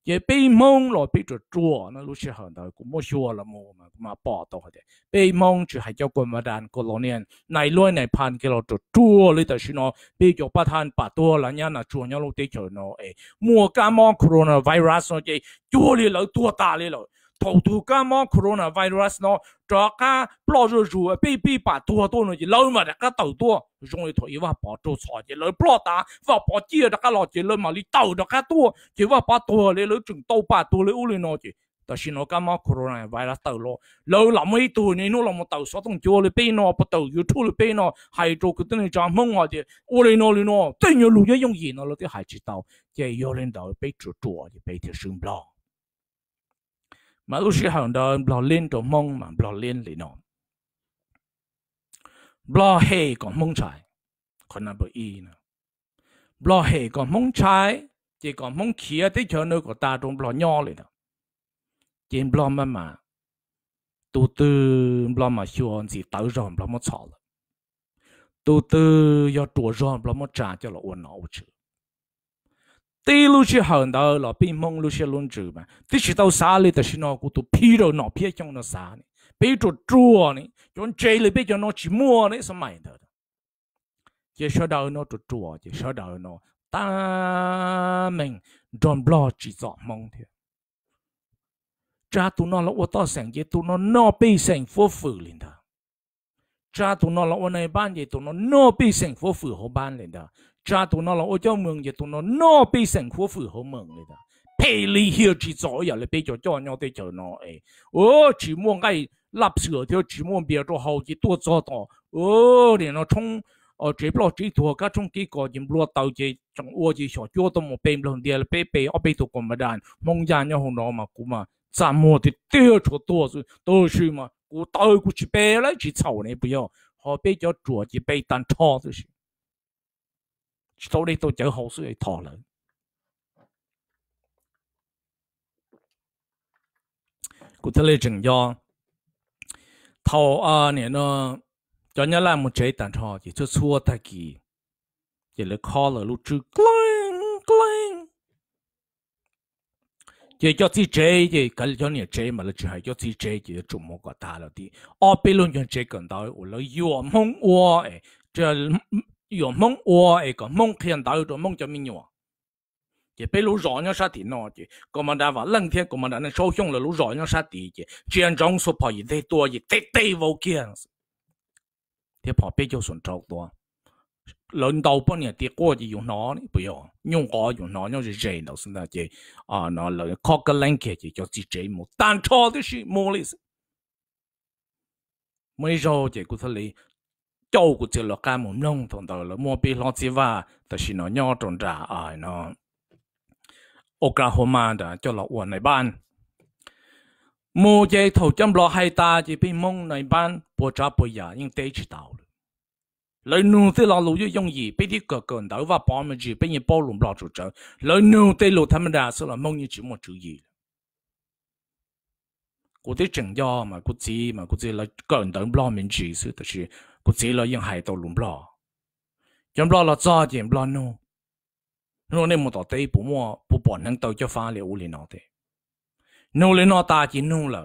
也被蒙了，被着捉，那路是很多，古莫说了么嘛，嘛报道的，被蒙就还叫国民党过老年，奈乱奈判给了着捉了，但是呢，被叫把他把多了，伢那捉伢路得着呢，哎，莫感冒 coronavirus 呢，就捉了了多大了了。头头个么 coronavirus 呢，这个老热热，被被把多多呢，老嘛这个头多，容易头一万把做错的，老不打，我把接这个老接了嘛，你到这个多，就我把多了，老整到把多了，屋里拿去。但是那个嘛，coronavirus 到了，老那么多年，那么到说东叫了边呢，不到又出了边呢，还做个等于讲梦啊的，我来那里呢，等于路要用盐了，都还知道，这有人到被捉捉的被他生不了。mà u sĩ hàng đó bỏ lên đồ mông mà bỏ lên lì nó bỏ hề còn mông trái còn là bởi y nữa bỏ hề còn mông trái chỉ còn mông kia tới chỗ nữa của ta trong bỏ nho lì nó chỉ bỏ mà mà tu tư bỏ mà xuân gì tới rồi bỏ mà chọn tu tư do chùa rồi bỏ mà trả cho là uốn não chứ tê lu chi hòn đó là bị mong lu chi luôn chữ mà tí chỉ tao xả lên thì nó cũng tụ phi rồi nó phi trong nó xả này bị tụ chua này cho nó chơi lên bị cho nó chỉ mua này sao mày đó chỉ sợ đầu nó tụ chua chỉ sợ đầu nó ta mình đòn lo chỉ dọ mông thế cha tụ nó là ô to sành chỉ tụ nó nó bị sành phô phử lên đó cha tụ nó là ô này ban gì tụ nó nó bị sành phô phử hồ ban lên đó cha tụi nó là ô cho mừng giờ tụi nó nó bị sẵn khu phụ hậu mừng người ta pay lý hiệu chỉ rõ giờ là bây giờ cho nhau tới cho nó ấy ô chỉ muốn cái lập sửa theo chỉ muốn bây giờ hậu chỉ tua cho đó ô để nó chung, ở chế bỏ chỉ thua các chung cái có những lúa tàu chỉ trong ô chỉ sọ chúa tôi một bên lần đi là bé bé ở bên tôi còn mà đàn mong ra nhau hôm đó mà cũng mà 咋么的掉出多是都是嘛，我倒过去背了去炒呢不要，好被叫捉去被当炒就是。sau đây tôi chở hồ sư ấy thọ lợi cụ thể là chừng do thầu à nè nó cho nhớ là một chế tàn trò chỉ cho xua ta kỳ chỉ là khó là lúc trước clang clang chỉ cho chỉ chế chỉ cái cho nhà chế mà là chỉ hay cho chỉ chế chỉ là chụp một cái ta là đi ở bên luôn cho chế cần đó là yêu mong ua ấy mong mong mong o 有梦我一个梦天到有多梦叫命运。chỉ bây lũ rõ nhau sát thì nó chỉ có mà đã vào lần thiên có mà đã nên sâu xuống là lũ rõ nhau sát thì chỉ chuyện trong số phò gì thế tua gì tê tê vô kia thế phò bây giờ xuống trâu tua lần đầu bao nhiêu tiền qua chỉ dùng nó này bây giờ nhung có dùng nó nhau chỉ dễ nó xin ta chỉ à nó là khó cái lần kia chỉ cho chỉ dễ một tan cho thì chỉ mua lý mấy rồi chỉ có thể châu của chữ lo cá một nông thằng đó là mua bì lo chỉ và ta chỉ nó nhỏ tròn trà ai nó Oklahoma đã cho là uẩn này ban mua dây thầu chăm lo hay ta chỉ bị mông này ban bộ trả bộ giả nhưng tế chỉ tao lời nu thế là lũ yêu dùng gì bị đi cờ cờ đầu và bỏ mà gì bị những bao lùm lo chủ trợ lời nu thế lũ tham đà, số là mông như chỉ một chữ gì của thế chẳng do mà của gì mà của gì là cờ đầu lo mình chỉ sự thật sự กูจีเรายังหายตัวหลุมปลอยอมปลอเราจ้าเจียมปลอนู่นู่นนี่มันต่อเตยปุ่มว่าปุ่มปอนทั้งตัวจะฟ้าเหลียวเลยนอเตนู่นเลยนอตาจีนู่นเลย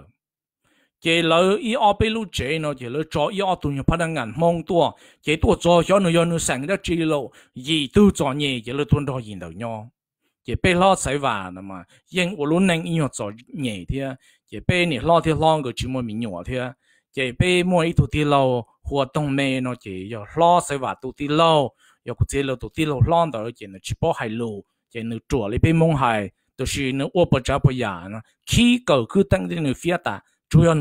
เจเลอีออไปลู่เจเนาะเจเลจออีออตุนยพนักงานมองตัวเจตัวจอย้อนหนูย้อนหนูสั่งได้จีโลยี่ตู้จอเนี่ยเจเลตุนรอยินเดียวยอ也被老塞完了嘛，因我论能音乐做热天，也被你老天啷个这么民谣天，也被某一土地老 mê nó nó nó nó nó nó nó chỉ chỉ chỉ chỉ chỉ chỉ lo bên mông cứ tăng lên phía ta, số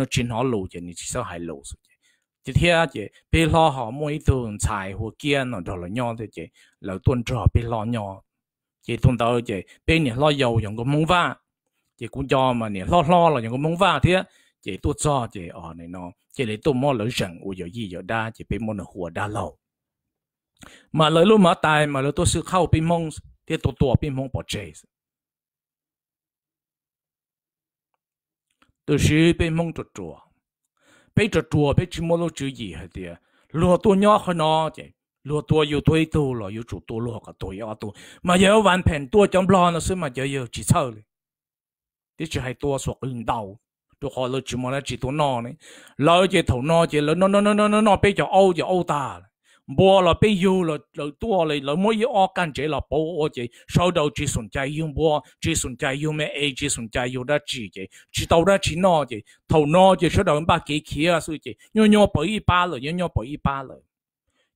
chỉ thế chỉ bên lo họ mỗi tuần chạy hồ kia nó đó là nhau thế chỉ là tuần trọ bên lo nhau chỉ tuần đầu chỉ bên này lo dầu dùng cái mông va chỉ cũng do mà này lo lo là dùng cái mông va thế chỉ tuần trọ chỉ ở này nó chỉ để tôm mò lỡ rằng u giờ gì giờ đa chỉ bị mòn hùa đa lâu mà lỡ lúc mà tài mà lỡ tôi sự khâu bị mong thì tôi tua bị mong bỏ chế tôi sự bị mong trượt trùa bị trượt trùa bị chỉ mò lỡ chữ gì hết đi lúa tôi nhỏ hơn nó chứ lúa tôi yêu tôi tôi rồi yêu chủ tôi lúa cả tôi yêu tôi mà giờ hoàn thành tôi trong lo nó xí mà giờ giờ chỉ sợ đi chỉ hay tôi sọc lên đầu tôi họ lo chỉ mà là chỉ tôi nọ này lo chỉ thầu nọ chỉ lo nọ nọ nọ nọ nọ nọ bây giờ ô giờ ô ta bùa là bây giờ là là tua là là mỗi ô căn chỉ là bố ô chỉ sau đầu chỉ sùng trái yêu bùa chỉ sùng trái yêu mẹ ai chỉ sùng trái yêu đó chỉ chỉ chỉ đầu đó chỉ nọ chỉ thầu nọ chỉ sau đầu ba kỹ khí à suy chỉ nhô nhô bảy ba rồi nhô nhô bảy ba rồi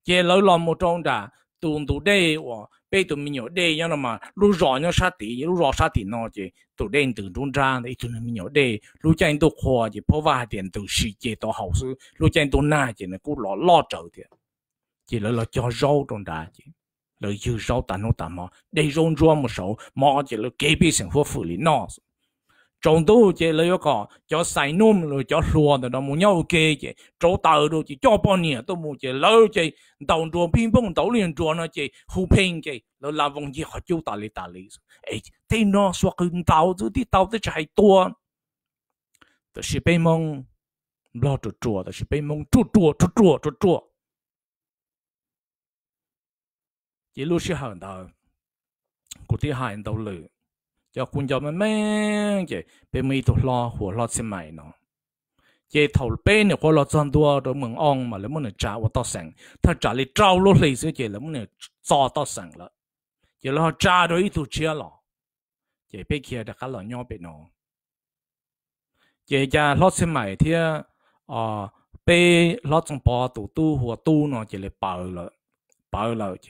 chỉ lo lo một trong đã tuôn tụ đây bây tụi mình nhỏ đây nhau mà lu rõ nhớ sát tỷ lu rõ sát tỷ nó chứ tụi đen từ trung trang đấy tụi mình nhỏ đây lu chân tụi khoa chứ phô va tiền từ sự chế tụi hậu sự lu chân tụi na chứ nó cũng lo lo trở thì chỉ là lo cho rau trong đá chứ lo dư rau tàn nó tàn mà đây rau rau một số mà chỉ là kế bị sinh hoạt phụ lý nó trong tu chỉ lấy có cho sai nôm rồi cho lúa đó đó muốn nhau kê chỉ chỗ tàu rồi chỉ cho bao nhiêu tôi muốn chỉ lâu chỉ đầu chùa pin bông đầu liền chùa nó chỉ hù pin chỉ rồi làm vòng gì họ chú tài lý tài lý ấy thế nó xóa cái tàu rồi thì tàu thì chạy tua tôi sẽ bên mông lo chùa chùa tôi sẽ bên mông chùa chùa chùa chùa chùa chùa chỉ lúc sẽ hàng đầu của thứ hai đầu lửa จะคุณยอมันแม่งเจเป็นมีตัวรอหัวรอเสมัยเนาะเจถอดเป็นเนี่ยคนรอจอนตัวตัวเมืองอ่องมาแล้วมันเนี่ยจ่าว่าต่อแสงถ้าจ่าเลยเจ้าลุเลยเสียเจแล้วมันเนี่ยจ่อต่อแสงละเจแล้วจ่าโดยถูกเชื่อหรอเจไปเคลียร์แต่กันหล่อย่อไปเนาะเจจะรอเสมัยเที่ยอ่อไปรอจังปอตู่ตู้หัวตู้เนาะเจเลยเปล่าละเปล่าละเจ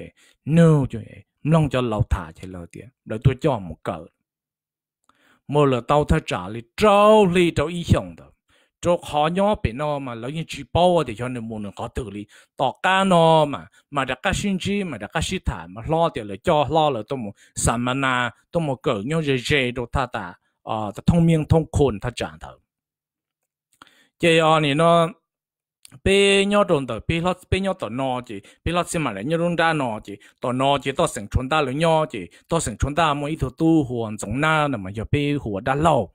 no เจมึงลองจะเราถ่ายเจเลยเดียวเราตัวจ่อหมเกิด mua là tao thật trả li trâu li trâu ý hưởng đó cho khó nhỏ bên nó mà lấy những chỉ bao để cho nên muốn có tự li tỏ cá nó mà mà đã cá sinh chi mà đã cá sinh thả mà lo thì là cho lo là tôi muốn sản mà na tôi muốn cỡ nhau dễ dễ đồ ta ta à ta thông minh thông khôn ta trả thở chơi on thì nó bé nhau đồn tờ bé lót bé nhau tờ nọ chỉ bé lót xem mà lại nhau đồn ra nọ chỉ tờ nọ chỉ tờ sinh chuẩn ta lối nhau chỉ tờ sinh chuẩn ta mỗi thứ tu hoàn giống na là mà giờ bé hoàn đã lâu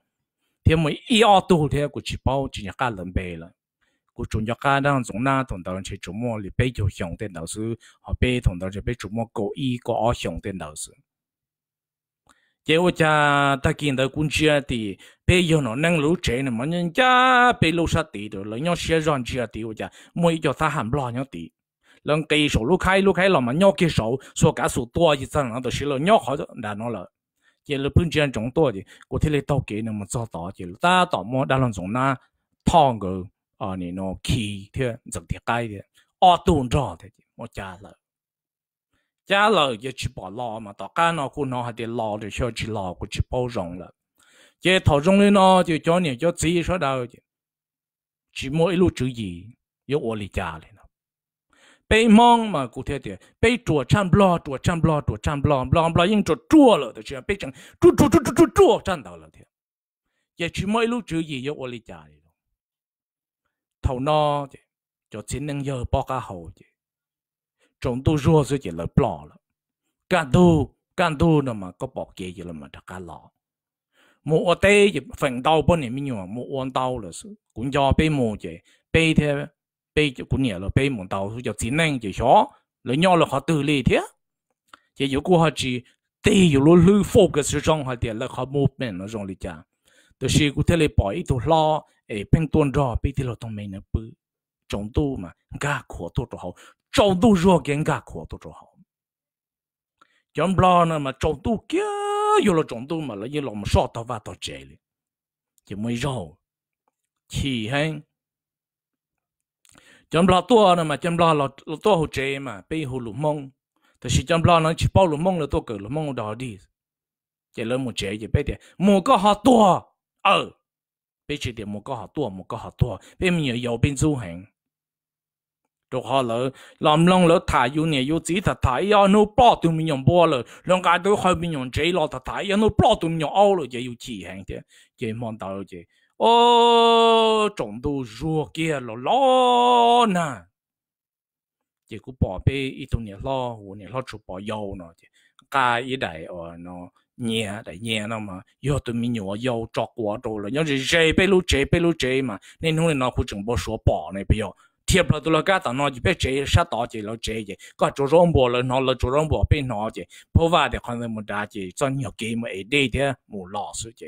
thì mỗi ý ở tu thì cũng chỉ bảo chỉ nhà cá lớn bé rồi cũng chuẩn nhà cá đang giống na thằng đầu chỉ chủ mua thì bé cho hàng tiền đầu sư họ bé thằng đầu chỉ bé chủ mua cố ý cố ở hàng tiền đầu sư chế ô cha ta kiến tới quân chia thì bây giờ nó năng lũ trẻ này mà nhân cha bây lũ sát tỷ rồi lấy nhau xe ròn chia thì ô cha mỗi cho ta hàm lo nhau tỷ lần cây sổ lúc khai lúc khai là mà nhau kia sổ số cả số to gì sang nó tới xí là nhau khỏi đã nói rồi chế là bên trên chúng tôi thì có thể lấy tàu kế này mà cho tàu chế ta tàu mua đa lần dùng na thong cơ ờ à này nó kỳ thế rất thiệt cái thế ở tuần rõ thế mà cha rồi 一路要去把老嘛，大家呢可能还得老的小去老过去包容了。这头中的呢，就叫你叫自己说到，寂寞一路注意，要我离家了呢。被忙嘛，古天的被捉站不牢，捉站不牢，捉站不牢，不牢不牢，硬捉捉了的，这样被整捉捉捉捉捉捉站到了的。也寂寞一路注意，要我离家了。头呢，就只能要包家好的。chúng tôi rùa sẽ chỉ là bỏ là cả tu cả tu nó mà có bỏ kia chỉ là mà đặt cả lọ một ở đây chỉ phần đầu bên này mình nhau một ăn đầu là cũng cho bê mồ chỉ bê thế bê chỉ cũng nhiều là bê mồ đầu cho chỉ năng chỉ số là nhau là họ tự lý thế chỉ có cô họ chỉ tê có lúc lưu focus trong họ tiền là họ movement nó trong lý cha tôi sẽ có thể là bỏ ít đồ lo ấy bên tuần rồi bê thì là tông mình nó bự chúng tôi mà cả khổ tôi họ châu tu rồi kiến cả khổ tu cho họ chẳng lo nữa mà châu tu kia vô là châu tu mà lấy như lòng sọ tao vào tao chạy đi chỉ mới rau chỉ hên, chẳng lo tua nữa mà chẳng lo là tua hồ chạy mà bị hồ lù mông thì chỉ chẳng lo nó chỉ bao lù mông là tua cử lù mông đó đi chỉ lấy một chạy chỉ biết thì một cái họ tua ờ bây giờ thì một cái họ tua một cái họ tua bây giờ giàu bên du hành đồ họ lỡ làm lòng lỡ thả yêu nè yêu chỉ thả thả yêu nó bỏ tụi mình nhon bỏ lỡ lòng cái tôi hơi mình nhon chế lo thả thả yêu à, nó tụi mình nhon ao lỡ chỉ yêu chỉ hàng thế chỉ mong tao chỉ ô trọng đồ rùa kia lỡ lo nè chỉ cũng bỏ bê ít tụi nè lo hồ nè lo chụp bỏ yêu nó chỉ cái ý đại ở ờ, nó nhẹ đại nhẹ nó mà yêu tụi mình nhon yêu trọc quá rồi, lỡ nhớ chỉ chế bê lú chế bê lú chế mà nên hôm nay nó cũng chẳng bao số bỏ này bây giờ thiệp là tôi là cái tao nói chỉ biết chế sát đó chỉ là chế gì có chỗ rong bò là nó là chỗ rong bò bên nó chỉ phố và để con người một đá chỉ cho nhiều cái mà ấy đi thế mù lọ sự chỉ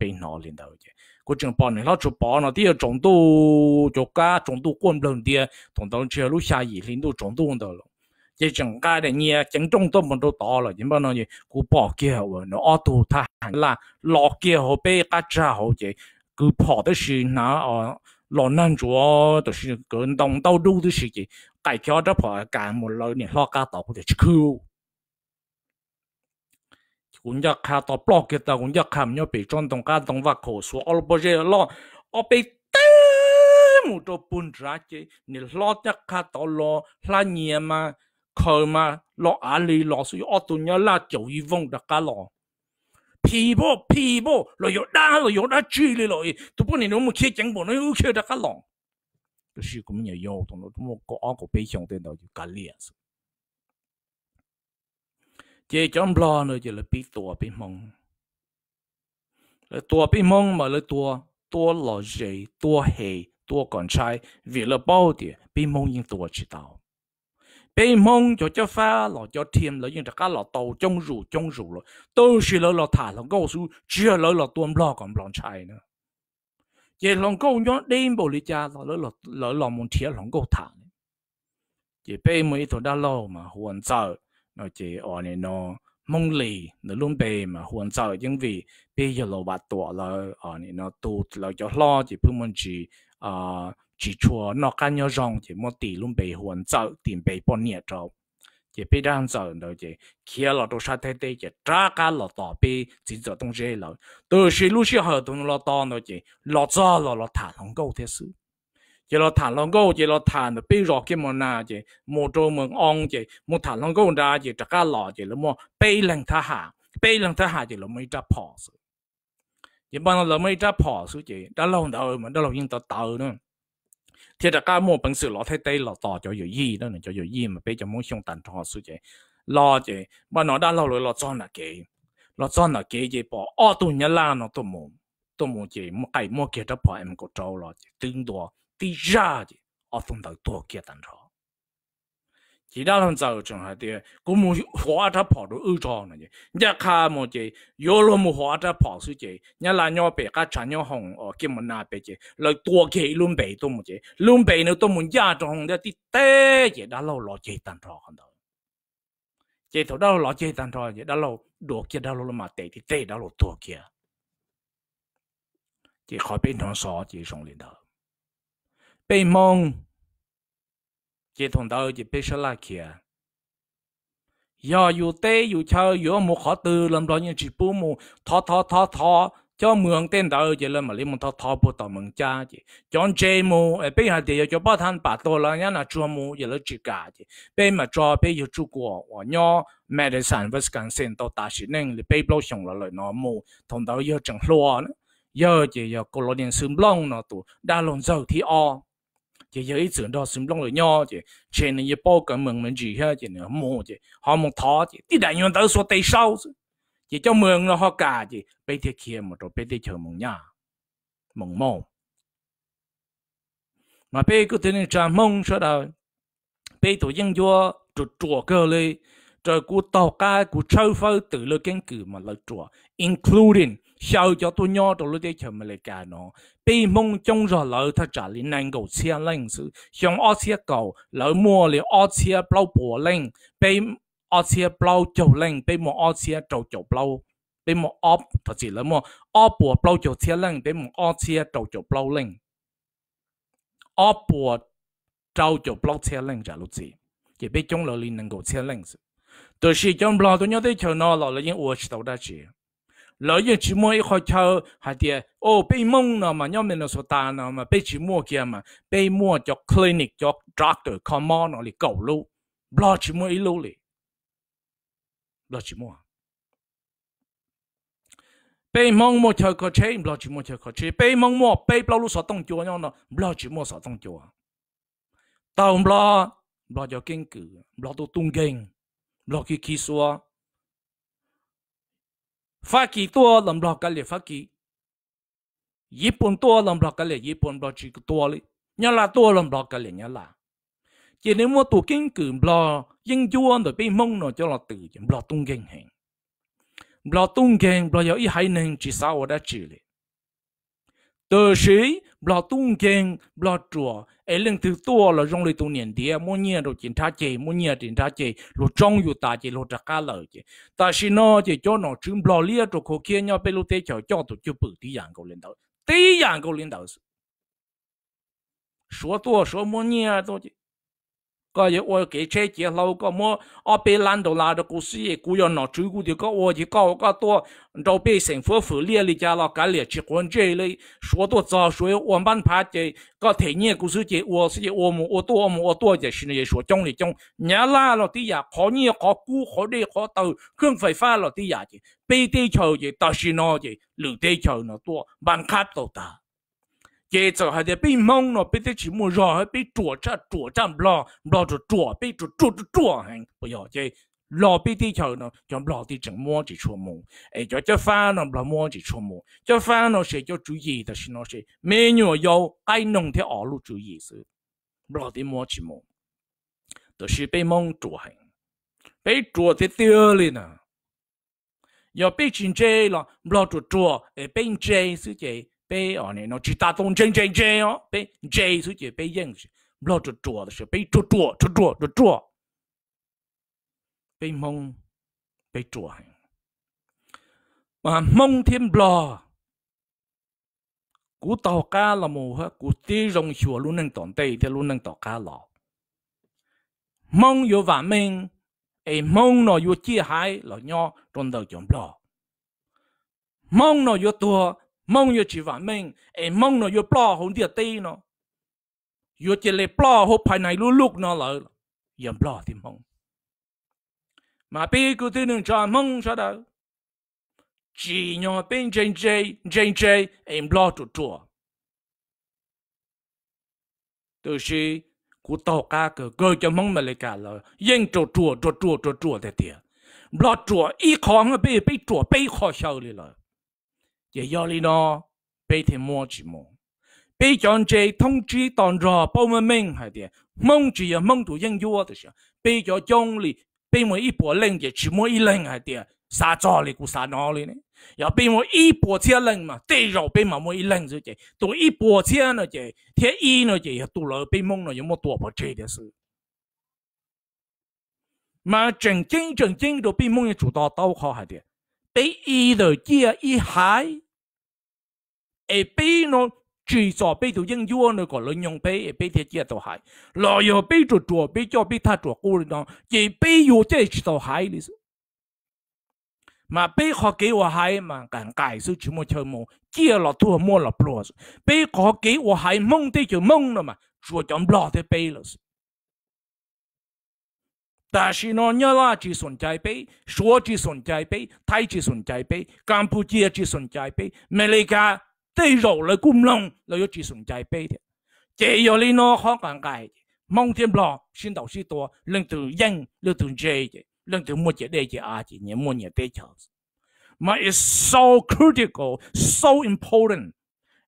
bên nó lên đầu chỉ có chừng bọn này nó chụp bỏ nó thì trong tu chỗ cá trong tu quân lên đi thằng tao chơi lúc xa gì lên tu trong tu đó luôn chỉ chừng cái này nhẹ chừng trong tu mình tu to rồi nhưng mà nó gì cú bỏ kia rồi nó auto thằng là lọ kia họ bé cá cha họ chỉ cứ bỏ tới xin nó 老难做，就是跟东到路的事情，改条这怕干么了呢？老家到的去哭。cũng nhớ khá to block kia ta cũng nhớ khá nhớ bị trong đồng cá đồng và khổ số ở bao giờ lo ở bị tê một chỗ bún ra chứ nè lo nhớ khá to lo là nhiều mà khờ mà lo á lì lo su ở tụi nhớ là chủ yếu vong đặc cá lo 皮包皮包，来有打来有打追的来，都不能那么开讲不能开得个浪。可是我们也要懂了，我搞阿个北向电脑就干练是。这讲不啦呢，就是比多比忙，来多比忙嘛，来多多老热多黑多干柴，为了包点比忙应多知道。bây mong cho cho pha lo cho thêm lỡ nhưng các lo tàu trong rủ trong rủ lọ tôi chỉ lo lo thả lọ câu su chưa lo lo tuôn lọ còn lọ chạy nữa chỉ lọ câu nhớ đêm bồ lý cha lọ lo lo lo muốn thiệt lọ câu thả chỉ bây mấy tổ đã lâu mà hoàn sợ nó chỉ ở này nó mong lì nó luôn bề mà hoàn sợ những vì bây giờ lo bạt tuổi lỡ ở này nó tụt lỡ cho lo chỉ phương mình chỉ ờ, à uh, chỉ chùa nó cá nhau rong chỉ một tỷ luôn bị huấn trợ tìm bị bọn nhẹ trâu chỉ bị đang sợ đâu chỉ kia là đồ sát thế thế chỉ trả cả là tỏ bị chỉ giờ đông dễ là từ khi lúc xưa họ đông là tỏ đâu chỉ là cho là là thả lòng câu thế sự chỉ là thả lòng câu chỉ là thả được bị rõ cái món nào chỉ một trâu mình ong chỉ một thả lòng câu ra chỉ trả cả là chỉ là một bị lần thả hạ bị lần thả hạ chỉ là mới trả bỏ sự chỉ bằng là mới trả bỏ sự chỉ đã lâu đầu mà đã lâu nhưng tao tao nữa thiệt là cả một bằng sự lo thay tây lo tỏ cho dự y đó là cho dự y mà bây giờ muốn xong tận trong sự chế lo chế mà nó đã lâu rồi lo cho là kế lo cho là kế chế bỏ ô tu nhà la nó tu mồm tu mồm chế một cái mua kia đó bỏ em có trâu lo chế tương đua tí ra chế ô tu đầu tu kia tận trong 其他人走上来的，我们花他跑到二厂了的，人家么子，有了么花他跑出去，人家那边个产业红哦，给么那边去，来多给轮背都么子，轮背呢都么亚中红的的带也打老老接单厂看到，接头打老接单厂也打老多给打老嘛带的带打老多给，这靠边上少接上领导，被蒙。chỉ thằng đầu chỉ biết sợ là kia giờ dù tê dù chơi dù một khó từ làm đó những chỉ bù mù thọ thọ thọ thọ cho mường tên đầu chỉ là mà lấy một thọ thọ bù tao mường cha chỉ chọn chế mù ở bên hai địa cho bao thằng bà tôi là nhà là chua mù giờ là chỉ cả chỉ bên mà cho bên giờ chua của và nhỏ medicine Wisconsin tao ta sĩ nên là bên bao xong là lời nó mù thằng đầu giờ chẳng lo nữa giờ chỉ giờ cô lo điện sớm long nó tụ đa lộn dầu thì o chỉ giờ ít chuyện đó xung long rồi nhau chỉ trên này bao cả mường mình gì ha chứ nữa mua chỉ họ muốn thọ chứ đi đại nhân tới số tây sau chỉ cho mường nó họ cả chứ bây thế kia mà rồi bây thế chờ mường nhà mường mông mà bây cứ thế này cha mông sao đâu bây tổ dân vua chuột chùa cơ lên rồi cú tàu cá cú châu phơi tự lơ kiến cử mà lơ chùa including sau cho tôi nhớ đồ lúc đấy chờ mà lại cả nó bị mong trong rồi lỡ thật trả lý năng cầu chia lên sự xong ở chia cầu lỡ mua lý ở chia bao bỏ lên bị ở chia bao chầu lên bị mua ở chia chầu chầu bao bị mua ở thật chỉ là mua ở bỏ bao chầu chia lên bị mua ở chia chầu chầu bao lên ở bỏ chầu chầu bao chia lên trả lúc gì chỉ bị trong lỡ lý năng cầu chia lên sự tôi chỉ trong bao tôi nhớ đấy chờ nó lỡ là những uất đầu đã chỉ lỡ như chỉ mua ít khó chờ hay thì ô bị mông nó mà nhóm mình nó số ta nó mà bị chỉ mua kia mà bị mua cho clinic cho doctor common nó đi cầu lu lo chỉ mua ít lu lì lo chỉ mua bị mông mua chờ có chế lo chỉ mua chờ có chế bị mông mua bị bao lu số tông chúa nhau nó lo chỉ mua số tông chúa tao lo lo cho kinh cử lo tôi tung kinh lo kia kia xua 法旗多能落个咧法旗，日本多能落个咧日本落几个多咧，伢拉多能落个咧伢拉。chỉ nếu mua tụ kinh cử lo dân chúa rồi bị mông nó cho là từ lo tung kinh hình lo tung kinh lo có ý hay nên chỉ sao đã chịu tờ sĩ lo tung chen lo chùa ấy lần thứ to là trong lời tu niệm địa mua nhà đồ kiểm tra chế mua nhà kiểm tra chế lo ta chế lo trả cả lời chế ta sĩ nó chế cho nó chứng lo lia cho khó kia nhau bên lúc thế cho cho tụ chụp bự tí dạng cầu lên đầu tí dạng cầu lên đầu số to số mua nhà to chế 个要我给车接，老个么？阿贝兰都拉的故事也古要闹，结果的个我去搞个多周边生活福利哩家了，家里结婚这类，说多早说，我们怕解，个体验故事节，我，是我们我多我们我多个是也说讲哩讲，你啦咯，第样考尿考裤考爹考头，เครื่องไฟฟ้า咯第样个，PT 潮那多，半卡到哒。给走还得被蒙了，被这起木绕，还被左站左站不让，不让就左，被左左就左，还不要这。老被地球呢，就老地整摸着出门，哎，就这饭呢，老摸着出门，这饭呢是要注意的是那些美女要爱弄的二路注意是，老地摸着门，都是被蒙住很，被捉在丢里呢，要被警察了，老捉捉，哎，被警察是这。被哦呢，那只打东真真真哦，被真出去被硬去，老着着的是被着着着着着着，被蒙被着，嘛蒙天不咯，古道家了么哈，古地容学路能懂得，的路能道家了，蒙有万命，哎蒙了有几海了鸟，中到就不咯，蒙了有多。mong yo chỉ vạn mình em mong nó yo plo hồn địa tê nó yo chỉ lệ plo hộp phải này lúc lúc nó lỡ yếm plo thì mong mà bây cứ tư nương cho mong cho đâu chỉ nhỏ bên trên chơi trên chơi em lo trụ trụ từ khi cú tàu cá cơ cơ cho mong mà lấy cả là yên trụ trụ trụ trụ trụ trụ thế tiệt lo trụ ít khó mà bê bây trụ bây khó sau đi rồi 也要你咯，被天摸住摸。被讲这通知当着报门命还的，梦住也梦到应有的时候，被叫将里被我一波冷也只摸一冷还的，啥招哩กู啥闹哩呢？要被我一波车冷嘛，对肉被嘛我一冷就这，多一波车呢这，天一呢这也多了被梦了有么多不这的事。mà trần chính trần chính rồi bị mong chủ đó tao khó hại đi bị y rồi chia y hái e pe no chỉ cho pe tu dân vua nó có lợi nhung pe e pe thiệt chia tàu hải lo yo pe trụ chùa pe cho pe tha chùa cô nó chỉ pe yo chế tàu hải đi mà bây khó kế hoạch hay mà càng cài sự chú một chơi mù kia lọ thua mua lọ, plus bây họ kế hoạch hay mông thì chỉ mông rồi mà chùa chọn lọ thì bây là ta chỉ nói nhớ là chỉ tồn tại bây chúa chỉ tồn tại bây Thái chỉ tồn tại bây Campuchia chỉ tồn tại bây Malaysia tê rổ là cung lòng là yếu chỉ sủng trái bê thế chế yếu lý nó khó càng cài mong thêm lò xin đầu sĩ tòa lần từ dân lần từ dê lần từ mua chế đê chế à chế nhé mua nhé tê chờ mà is so critical so important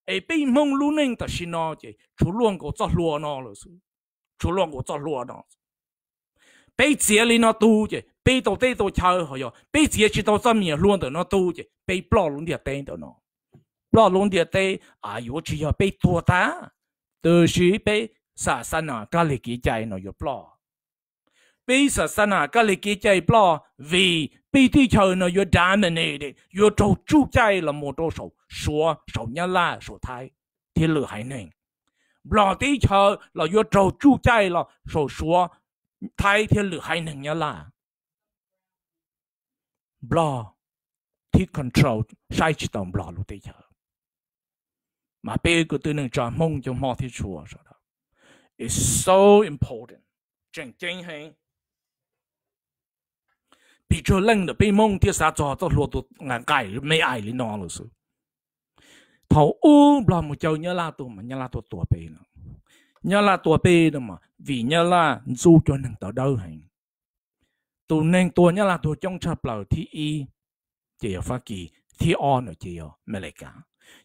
ấy bị mong lưu neng ta xin nó chế chú luôn có cho lúa nó rồi chú luôn có cho lúa nó bây giờ lý nó tu chế bây đầu tê tôi chơi rồi bây giờ chỉ đầu tâm nhé luôn được nó tu chế bây bỏ luôn thì tê được nó lo long địa tê à yo chỉ yo bị tổ ta từ sự bị sa san à cái lịch kỹ chạy nó yo lo bị sa san à cái lịch kỹ chạy lo vì bị thị trường nó yo dominated yo trâu chú chạy là một đôi số số số nhân la số thái thì lừa hay nên lo thị trường là yo trâu chú chạy là số số thái thì lừa hay nên nhân la blo thì control sai chỉ tầm blo lúc đấy mà bây giờ tôi nên chọn mong cho mọi thứ chúa sao đó is so important chẳng chính hay bị cho lên được bị mong thì sao cho cho luật ngang cải mấy ai lên nó rồi sự thầu u là một châu nhớ là tôi mà nhớ là tôi tuổi bề nữa nhớ là tuổi bề nữa mà vì nhớ là du cho nên tới đâu hành tôi nên tôi nhớ là tôi trong chấp lời thi y chỉ ở phát kỳ thi on ở chỉ ở Mỹ cả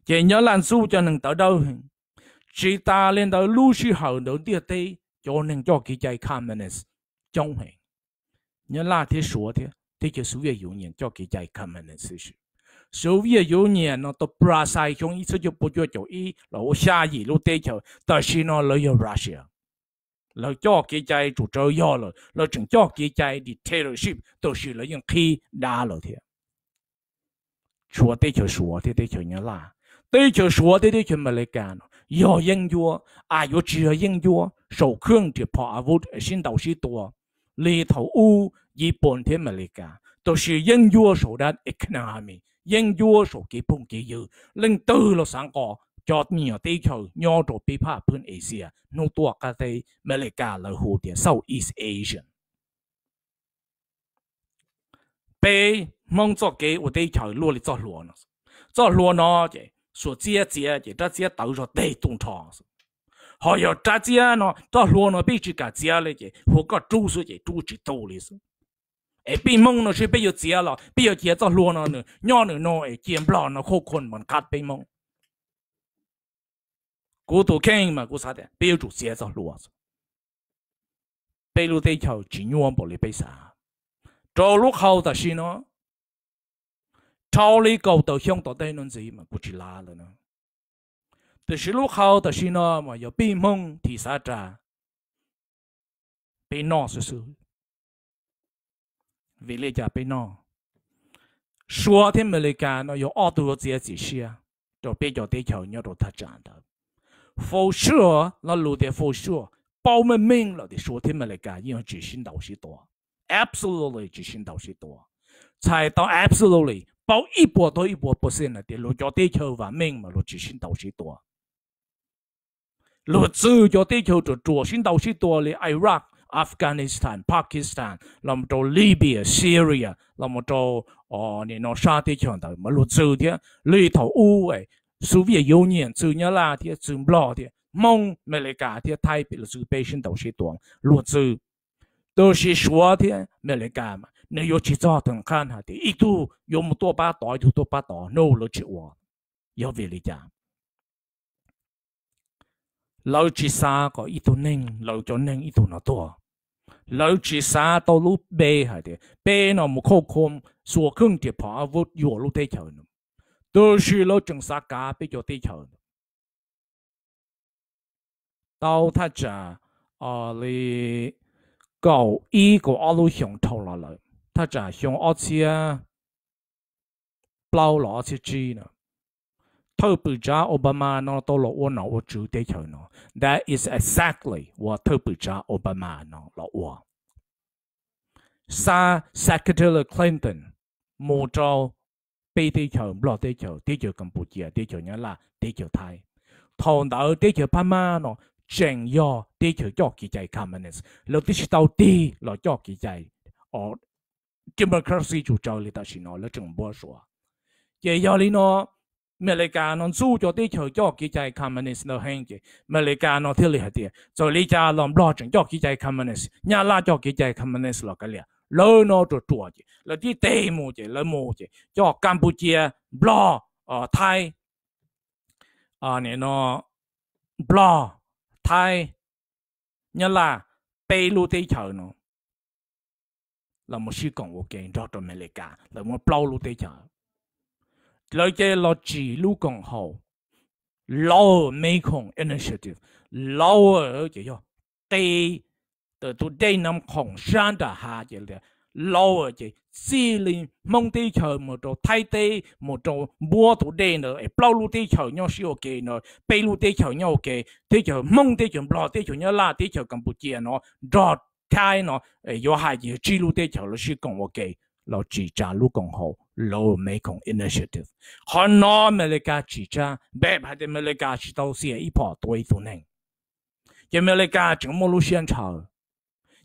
chỉ nhớ làm su cho nàng tới đâu chị ta lên tới lưu sư hậu đầu tiên tây cho nàng cho kỳ chạy communist trong hình nhớ là thế số thế thế chỉ số việc yếu nhiên cho kỳ chạy communist sự số việc yếu nhiên nó tập bra sai trong ý số cho bố cho chỗ ý là ở xa gì lúc tây chờ tới khi nó lấy ở Russia là cho kỳ chạy chủ trâu do rồi là chừng cho kỳ chạy dictatorship tôi sự là những khi đã rồi thế chúa tê chúa chúa tê tê chúa nhớ là tê chúa chúa tê tê chúa mà lấy cả nó yo yên yo à yo chỉ yên yo sầu khương thì phá vô xin đầu sĩ tua lì thầu u y bốn thế mà lấy cả tôi sẽ yên yo sầu đan economy yên yo sầu kỹ phong kỹ dữ linh tư lo sáng có cho nhiều tê chúa nhau đồ bị phá phương Asia nô tua cả tê mà lấy cả là hồ tiền sau East Asian 被蒙作给我的条路里做路呢，做路呢就说这这就这这都是对动长是，还有这这呢做路呢被这个这了就或个住宿就住这多了是，哎被蒙呢是被有这了，被有这做路呢呢，伢呢呢哎见不了呢好困门卡被蒙，古都看嘛古啥的，被有住这做路啊，被路对条只牛往玻璃被啥。cho lúc hậu ta xin nó trâu lý cầu tàu hiong tàu tây nó gì mà cũng chỉ lá rồi nó từ sự lúc hậu ta xin nó mà giờ bị mông thì xa trà bị nọ sự sự vì lý giả bị nọ xua thêm mấy cái nó có ở đâu chỉ xí à? cho bây giờ địa cầu nhớ đồ thật chẳng đó phô sure nó lưu để for sure bao mình mình là để xua thêm mấy cái nhưng chỉ xin đầu sĩ 多 absolutely 就先到许多，才到 absolutely 包一波到一波 percent 的，如叫地球文明嘛，如就先到许多。如只叫地球就做先到许多的 Iraq、Afghanistan、Pakistan，那么到 Libya、Syria，那么到哦，你那沙地球的嘛，如只的里头乌诶，苏维埃 Union 只呢啦的，只不啦的，蒙美利加的，太别了，只百姓到许多，如只。都是说的那来干嘛？那要去找等看哈的，一度有么多把刀，一度多把刀，弄了去挖，要为了家。老去啥个一度能，老就能一度那多。老去啥到路背哈的，背那么靠空，所空的跑我有路得桥呢，都是老整啥家背就得桥呢。到他家啊哩。呃 cầu ý của ông lưu hiểm thâu là lợi ta trả bao lọ chia chi nữa thâu bự Obama nó tôi lộ ô nó ô chủ tế that is exactly what thâu bự Obama nó lộ ô sa Secretary Clinton mô trâu bê tế chờ lo tế chờ tế chờ Campuchia tế chờ nhớ là tế chờ Thái thôn đạo tế chờ Pama nó 正要地球要幾濟 communist，老啲是到地老要幾濟，哦，democracy 就就嚟到時攞嚟政府說，也要你攞美利加能做咗地球要幾濟 communist 都興嘅，美利加能睇嚟係啲，就你家攞攞政要幾濟 communist，伢拉要幾濟 communist 落個嚟，老攞就做嘅，老啲地冇嘅，老冇嘅，要柬埔寨攞啊泰啊你攞攞。thay như là bê lu tê chờ nó là một sự cộng của kiện rõ trong mẹ cả là một bao lu tê chờ lời chơi là chỉ lu cộng hậu lower Mekong initiative lower chỉ cho tây từ từ đây nằm khổng sáng đã hạ chỉ là lâu rồi chị xì lì mong ti chờ một chỗ thay tê một chỗ bua tủ đê nữa ấy e bao lu tí chờ nhau siêu kì nữa bê lu tí chờ nhau kì ti chờ mong ti chờ lo tí chờ nhau la ti chờ campuchia nó đọt thay nó ấy e do hai gì chi lu tí chờ nó siêu cộng ok lo chỉ trả lu cộng hộ lo mấy cộng initiative họ nói mà lấy cả chỉ trả bé bà thì mà lấy cả chỉ tàu xe ít bỏ tuổi tụ nè chỉ mà lấy cả chúng mua lu xiên chờ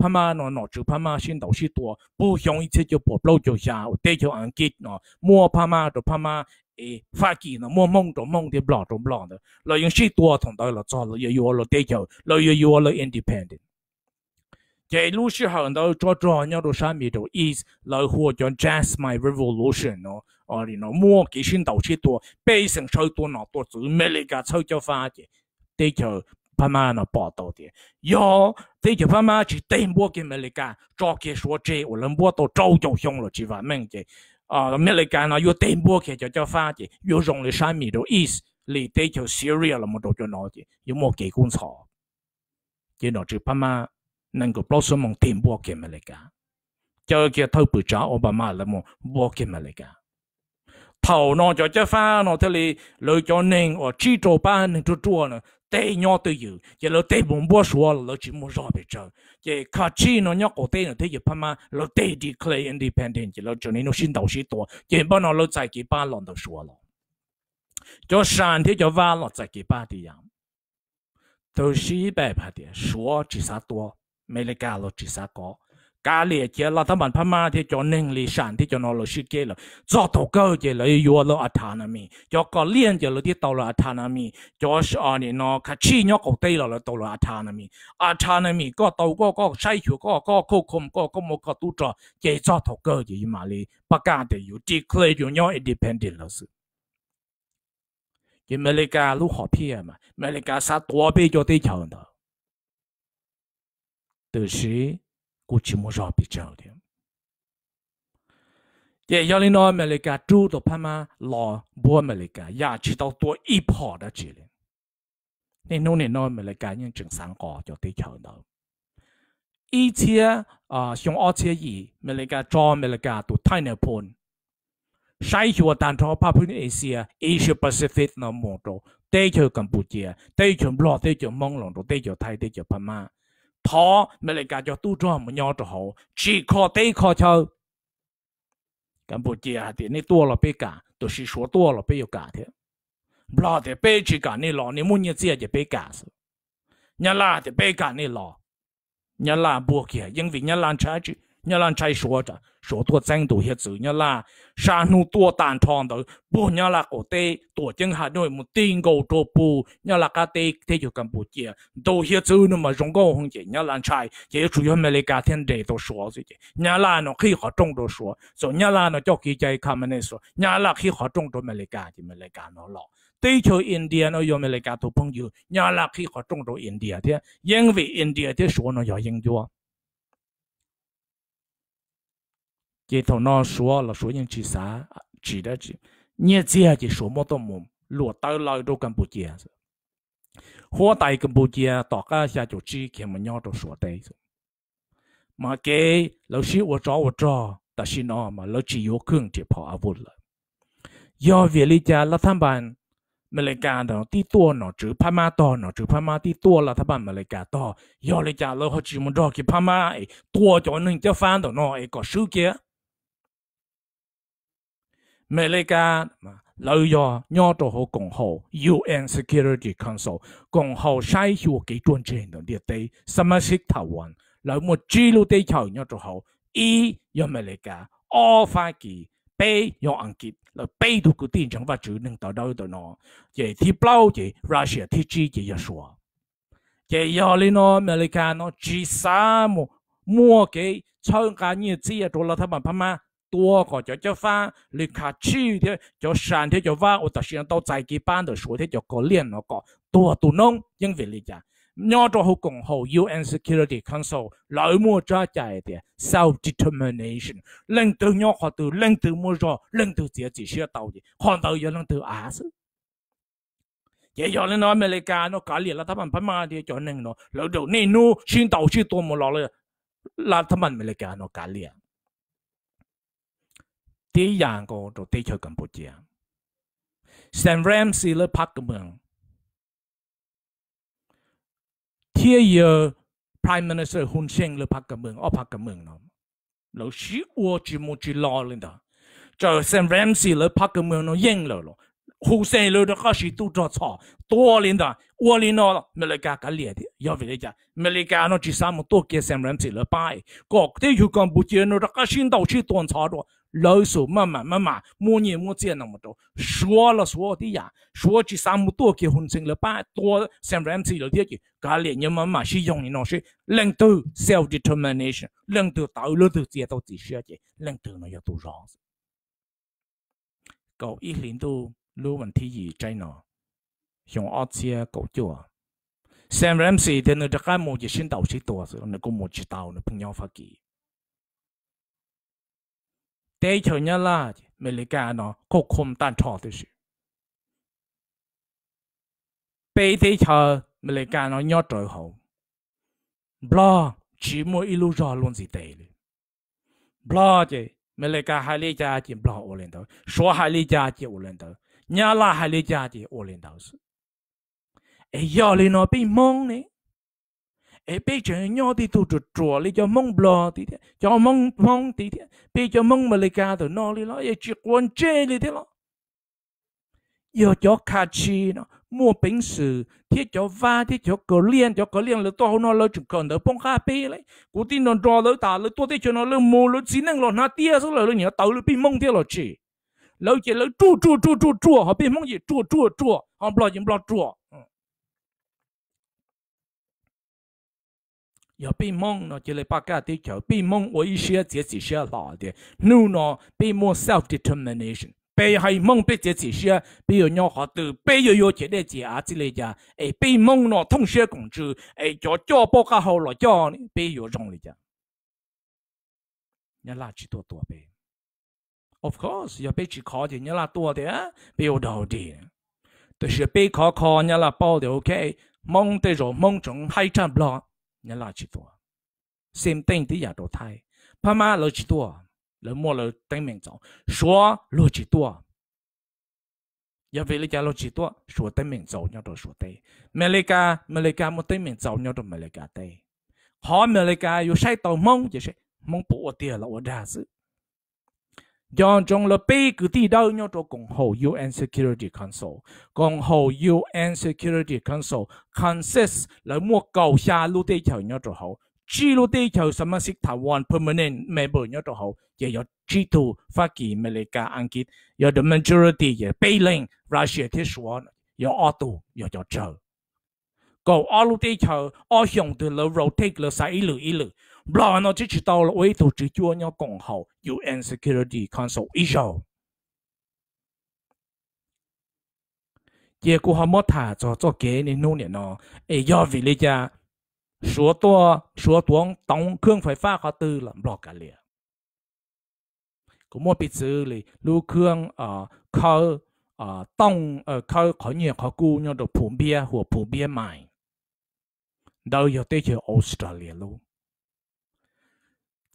พม่าเนาะหนอจือพม่าชินเต่าชิตัวผู้ชงอีเชจะปวดเล่าจะยาวเตจะอังกฤษเนาะมัวพม่าตัวพม่าเอฟากีเนาะมัวมงตัวมงเดียบลอตัวบลอเนาะเรายังชิตัวถงได้เราจอเราอยู่อยู่เราเตจะเราอยู่อยู่เราอินดิเพนเดน这路是很多做做鸟都上面都 is 来或叫 jazz my revolution 咯，哦，然后摸几先到处多，背上手多拿多做，每里个抽就发的，地球爸妈呢报道的，哟，这些爸妈去对我给没来干，早给说这，我能我都早就凶了，去反问的，啊，没来干呢，又对我给就叫发的，又用了啥米都意思，你对就 serious 了么都就拿的，又没给工草，见到这爸妈能够保守蒙对我给没来干，叫给偷不着奥巴马了么，我给没来干。头呢就叫发呢，这里留叫人哦，制造班能做做呢。tê nhỏ tư dự giờ lỡ tê bồn bó xua lỡ chỉ muốn rõ bề trờ giờ cả chi nó nhỏ cổ tê nó thế giờ pha mà lỡ tê declare independent giờ lỡ cho nên nó xin đầu xí tổ giờ bao nó lỡ tại kỳ ba lần đầu xua lọ cho sàn thế cho va lọ tại kỳ ba đi yam tôi xí bề bà đi, xua chỉ sa tổ mấy lẽ gà lỡ chỉ sa có กาเลียเจลาทมันพม่าที่จอนึงลีชันที่จอนอลชิเกลจอตกเกเจเลยยัวลอัฐานามีจอก็เลียนเจลที่ตลอัฐานามีจอชอนีนอคาชีนอกเตีเราตลอัฐานามีอัฐานามีก็ตก็ก็ใช้ชัวก็ก็ควบคุมก็ก็มก็ตุจอเจจอตกเกเจมาลีประกาศเดียวดีเคลยอยู่ย่ออิดิเพนเดนต์ลสวิ่งเมริกาลูกหอพี่มาเมริกาสาตัวไปจอตีเฉาเนาะแตวสี kuchi mo rapi chao dia ye yali no america tu to pama lo bo america ya chi tao to i pho da chi le nên nô nên nói mình là cái những chứng sáng có cho tới chờ đâu ý chia à ờ, xong ở chia gì mình là cái cho mình là cái tụ thay nợ phun sai hiệu đàn cho pháp phun Asia Asia Pacific nó mong đồ tới chờ Campuchia tới chờ Lào tới chờ Mông Lộng tới chờ Thái tới chờ Pama thọ mà lại cả cho tu cho mà nhỏ cho họ chỉ có khó tê khó chờ Campuchia thì nên tua là bây cả tôi chỉ số tua là bây yêu cả thế lo thì bây chỉ cả nên lo nên muốn như thế thì bây cả nhà là thì bây cả nên lo nhà là buộc kia nhưng vì nhà là trái chứ 伢让才说着，说多再多些走，伢让山路多单闯的，不伢那个得多经下多会，定高高不？伢那个得得就更不见。多些走呢么，中国红军伢让才才主要美利加天人都说的，伢拉让那黑和中国说，说伢拉呢着急在他们那说，你拉可以和中国美利加去美利加闹闹。地球印 n 也有美利加土朋友，伢拉可以和中国印度的，因为印度的说呢要英语。chỉ thầu nó số là số những chỉ xá chỉ đó chỉ nhẹ là chỉ số một tôm mồm lúa tới lại đâu Campuchia hoa tại Campuchia tỏ cả xa chỗ chi khi mà nhau đồ số đấy mà cái lão sĩ của cháu của cháu ta xin nó mà lão chỉ yếu cường chỉ bỏ áo vốn lại do về lý cha là tham bàn mà lại cả đó tí tua nó chữ pha ma to nó chữ pha ma tí tua là tham bàn mà lại cả to do lý cha lão họ chỉ muốn đó cái pha ma tua cho nên cho phan đó nó ấy có sự kia 美利加老要要做好共好，UN Security Council 共好晒要幾多錢的列地，什麼是台灣？老麼記錄地球要做好，一要美利加，二法記，B 要安吉，老 B 都固定成法主能到到的喏，也提不了的，Russia 提起也要說，也要哩喏，美利加喏，至少麼麼給參加你這些做了他們他媽。多个就就翻，你卡去的就山的就挖，我到现到在几班的说的就个练那个多都弄，因为你讲，要做好共好 UN Security Council 老么抓在的 self determination，领导要学到领导么做，领导自己学到的，看到有领导阿是。也有人拿美利加那搞了，他们不嘛的叫人咯，老早你侬先到去多么老了，那他们美利加那搞了。啲廿個就地球柬埔寨，Sam Ramsey 咧拍咁樣，天要 Prime Minister Hun Sen 咧拍咁樣，我拍咁樣咯，老師我住冇住耐咧度，就 Sam Ramsey 咧拍咁樣咯，應咯咯。hồ sơ lô đó có sự tu cho cho to lên đó ua lên nó Malaysia cái liệt thì do vậy chứ Malaysia nó chỉ sang một tổ kia xem làm gì là bài có thế yêu con bút chữ nó đó có xin đầu chỉ tuần đó lỡ số mà mà mà mà mua nhiều mua tiền nó mà đó số là sinh là bài to xem làm gì là thế chứ cái liệt nhưng mà mà sử dụng nó sẽ lần từ self determination lần từ tạo lần từ chế tạo chỉ sửa chứ lần từ nó 要做 rõ。搞一零度。lu vấn thi gì trái nó dùng ở chia cổ chùa xem rem sĩ thì nó cái một chỉ sinh tàu sĩ tổ rồi nó cũng một chỉ tàu nó bằng nhau phát kỳ đây cho nhớ là mình lý cái nó có không tan trò thế sự bây thế cho mình lý cái nó nhớ trời hậu bla chỉ mỗi ilu rõ luôn gì tệ bla chứ mình lý cái hai lý gia chỉ bla ổn lên đó số hai lý gia chỉ ổn lên đó nhà là hai lý gia thì ô lên đầu sự ấy giờ lên nó bị mong nè ấy bây giờ nhau thì tụ trụ trụ lý cho mong blo thì thế cho mong mong thì thế bây giờ mong mà lý gia tụ nó lý nó ấy chỉ quan chế lý thế lo giờ cho cá chi nó mua bánh sử thiết cho va thiết cho cờ liên cho cờ liên là to nó là chụp cần đỡ bông cà phê đấy cố tin nó đo lỡ tả lỡ tôi thấy nó lỡ mua lỡ chín năng lọ nó tia số lỡ lỡ tàu lỡ bị mông tia lọ chỉ lâu chỉ lâu chua chua chua chua chua họ biết mong gì chua chua chua họ bỏ gì bỏ chua giờ bị mong nó chỉ là ba cái tiêu chuẩn bị mong ở ý nghĩa chỉ chỉ sẽ là đi nu nó bị mong self determination bị hay mong bị chỉ chỉ sẽ bị ở nhau họ từ bị ở nhau chỉ để chỉ à chỉ là giờ Ai bị mong nó thông sẽ cũng chứ ai cho cho bao cái hậu là cho bị ở trong là giờ nhà là chỉ tổ tổ bị Of course, giờ bây chỉ khó thì nhớ là tua thì á, biểu đầu thì. Tôi sẽ bây khó khó nhớ là bao thì ok, mong tới rồi mong chúng hay trăm lo, nhớ là chỉ tua. Xem tên thì giờ đồ thay, pa ma lo chỉ tua, lo mua lo tên mình chọn, số lo chỉ tua. Giờ về lấy cái lo chỉ tua, số tên mình chọn nhớ đồ số tên. Malaysia, Malaysia một tên mình chọn nhớ đồ Malaysia tên. Họ Malaysia, yêu sai tàu mong, chỉ sẽ mong bố tiền là ở đa sự dòng trong là bây cứ đi đâu nhau cho Cộng hồ UN Security Council. Cộng hồ UN Security Council consists là mua cầu xa lưu tế chào nhau cho hậu. Chỉ lưu tế chào sẵn mà xích Taiwan permanent member nhau cho hậu. Chỉ có chỉ thu Pháp Kỳ, Malaysia, Anh Kỳ. Có the majority giờ bây lên Russia thiết xuống. Có ô tù, có cho chờ. Cầu ô lưu tế chào, ô dùng từ là rotate là xa ý lử ý lử. 然我只知道了，我都只叫要讲好 UN Security Council 以上。结果还没他做做给你弄呢呢，哎，要为了家说多说多当เครื่องไฟฟ้าเขาตื่นลำบากกันเลยก็ไม่ไปซื้อเลยรู้เครื่องเอ่อเขาเอ่อต้องเอ่อเขาเขาเนี่ยเขากู้เนี่ยดอกผูเบียหัวผูเบียใหม่เราอยู่ที่เชียออสเตรเลียรู้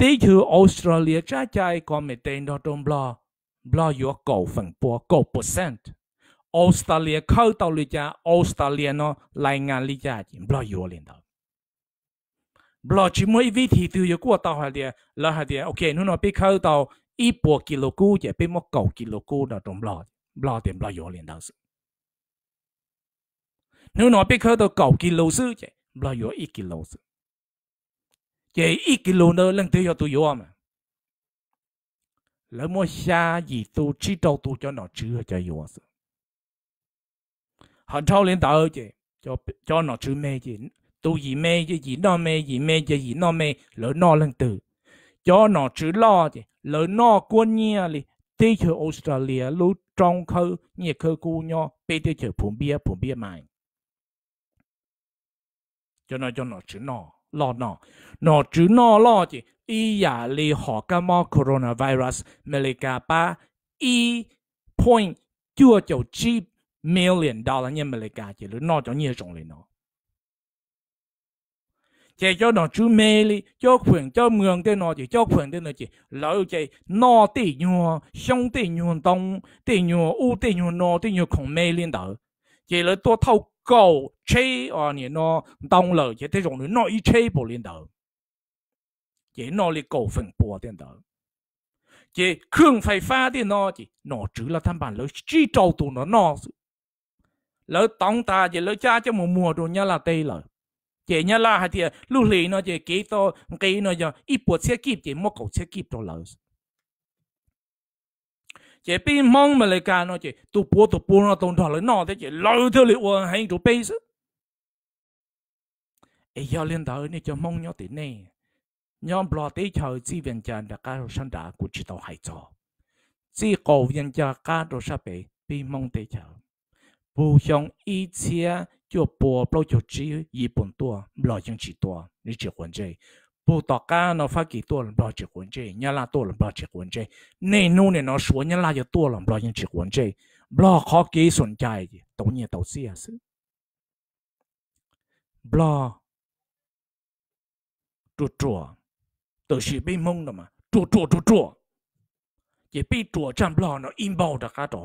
tí chú Australia cha chai có mẹ tên đó trong blo blo yếu cổ phần bùa cổ percent Australia khâu tàu lý cha Australia nó lại ngàn lý cha chỉ blo yếu lên đó blo chỉ mới vị thì từ yếu của tàu hay đi là hay đi ok nó nó bị khâu tàu ít bùa kilo cũ chỉ bị một cổ kilo cũ đó trong blo blo tiền blo yếu lên đó nếu nó bị khâu tàu cổ kilo sư chỉ blo yếu ít kilo sư chế ít kilo nữa lần thứ cho tôi vô mà lỡ mua xa gì tôi chỉ đâu tôi cho nó chưa cho vô sự họ thâu lên tờ chứ cho cho nó chưa mê chứ tôi gì mê chứ gì nó mê gì mê chứ gì nó mê lỡ nó lần từ cho nó chữ lo chứ lỡ nó quân nhia li tê chờ Australia lúc trong khơi nhiệt khơi cu nho bê tê chờ phụng bia phụng bia mày cho nó cho nó chữ nó lo nọ nọ chữ nọ lo chỉ y giả li họ ca mo coronavirus America ba e point chưa cho chi million dollar nhân America chỉ lứa nọ cho nhiều trọng lên nó chỉ cho nó chú mê li cho quyền cho mường tên nó chỉ cho quyền tên nó chỉ lỡ chỉ nọ tỷ nhua xong tỷ nhua đông tỷ nhua u tỷ nhua nọ tỷ nhua không mê lên đó chỉ lỡ tôi thâu cầu chế ở ờ, nè nó đông lờ chỉ thấy rồi nó ít chế bộ liên đầu chỉ nó li cầu phần bộ lên đầu chỉ cường phải pha đi nó chỉ nó chữ là tham bản lỡ chỉ trâu tụ nó nó lỡ tông ta chỉ lỡ cha cho một mùa rồi nhá là tây lợi chỉ nhá là hay thì lưu lì nó chỉ kỹ to kỹ nó cho ít bộ xe kịp chỉ một cầu xe kịp đó lợi chỉ bị mong mà lại cả nó chỉ tu bố tu bố nó tồn thọ lấy nó thế chỉ lâu thôi liệu uống hay tu bê chứ ấy giờ lên đạo này cho mong nhau tiền này nhóm bỏ tế chờ chi viện chân đã cả sanh đã cũng chỉ tàu hải cho chỉ cầu viện chân cả đồ sa bể bị mong tế chờ bù xong ý chia cho bố bao cho chỉ ý bổn tua lo chẳng chỉ tua, 你只管这不打干了，发给多人不结婚这，伢拉多人不结婚这，内弄的那说伢拉就多人不结婚这，不好给存在的，都你都是也是，不做做，都是被蒙的嘛，做做做做。也被左站不了那引爆的卡着，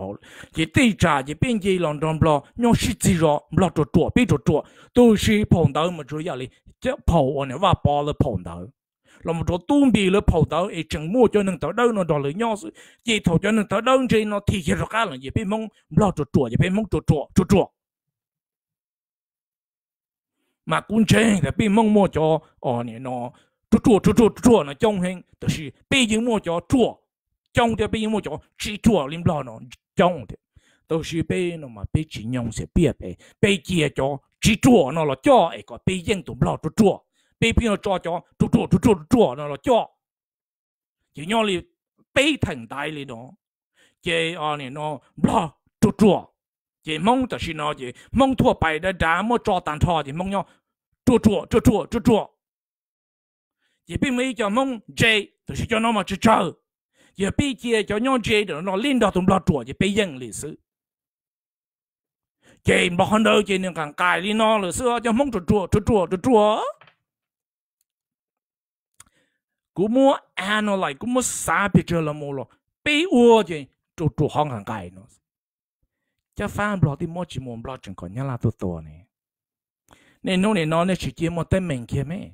也对着也变也两张不了，让十几张不了着左被着左，都是碰到么主要哩，这跑我呢挖包了碰到，那么着东边了碰到，哎，整么就能到到那到了样子，也头就能到到这那提起着干了，也被蒙不了着左，也被蒙着左着左。mà cũng chế là bị mong mua cho ở nè nó chua chua chua chua nó trong hình tức là bị những mua cho chua trong thì bây giờ chỗ chỉ chùa lim lo nó trong thì tôi suy bê nó mà bê chỉ nhông sẽ bia bê bê kia cho chỉ chùa nó là cho ấy có bê yên tụm lo tụ chùa bê bê nó cho cho tụ chùa tụ chùa tụ chùa nó là cho chỉ nhau li bê thành đại li nó chỉ à này nó lo tụ chùa chỉ mong ta xin nó chỉ mong thua bài đã đã mà cho tàn thọ chỉ mong nhau tụ chùa tụ chùa tụ chùa chỉ bên mấy cho mong chơi tôi sẽ cho nó mà chơi chơi giờ bây giờ cho nhau chơi được nó lên đó tụm lo chùa giờ bây giờ lịch sử chơi bao hơn đâu chơi nên càng cài đi nó lịch sử cho mong chùa chùa chùa chùa chùa chùa cú mua lại cú mua xa chơi là mua lo bây giờ chơi chùa chùa hong càng cài nó cho fan lo thì mua chỉ mua lo chẳng còn là tôi tôi này nên nó này nó này chỉ chơi một tên mình mấy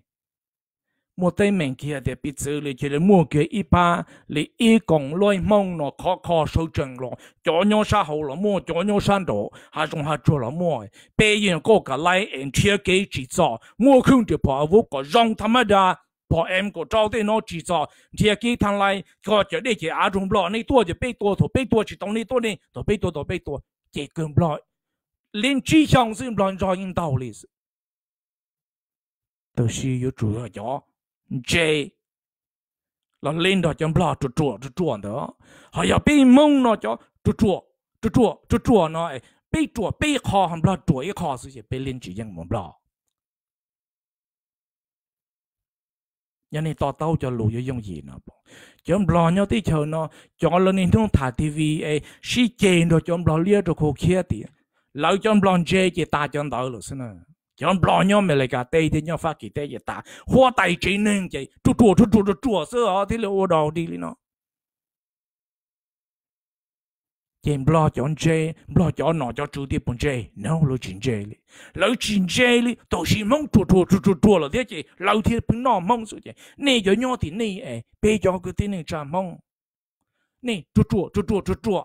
mua tay mình kia để bị xử lý cho là mua cái ít ba lý ý còn lôi mong nó khó khó sâu chân lo cho nhau sa hậu là mua cho nhau san đồ hà trong hà chùa là mua bây giờ có cả lại em chia cái chỉ cho mua không được bỏ vô có rong tham đa bỏ em có trao thế nó chỉ cho chia cái thằng lại có cho để chỉ à trong lo này tua chỉ bây tua thổ bây tua chỉ tông này tua này thổ bây tua thổ bây tua chỉ cần lo liên chi trong xin lo cho in đầu lý 都是有主要教。J là lên đó cho lo trụ trụ trụ trụ đó họ giờ bị mông nó cho trụ trụ trụ trụ trụ trụ nó bị trụ bị khó hầm lo trụ ít khó sự bị lên chỉ dân mồm lo nhà này to tao cho lù dùng gì nó bỏ cho ông lo nhau tí chờ nó cho lên nên thông thả tivi ấy xí chèn rồi cho ông lo lia rồi khô kia thì lão cho ông ta cho ông đỡ xin nào chẳng bỏ nhau mình lại cả tây thì nhau phát kỳ tây vậy ta hoa tay chỉ nên vậy chua chua chua chua chua sơ ở thì là ô đầu đi lên nó chém bỏ chọn chê bỏ chọn nọ cho chú đi bún chê nó lối chín chê li lối chín chê li tổ chỉ mong chua chua chua chua chua là thế chứ lâu thì bún nọ mong số chứ nè cho nhau thì nè ấy bây giờ cái tin này cha mong nè chua chua chua chua chua chua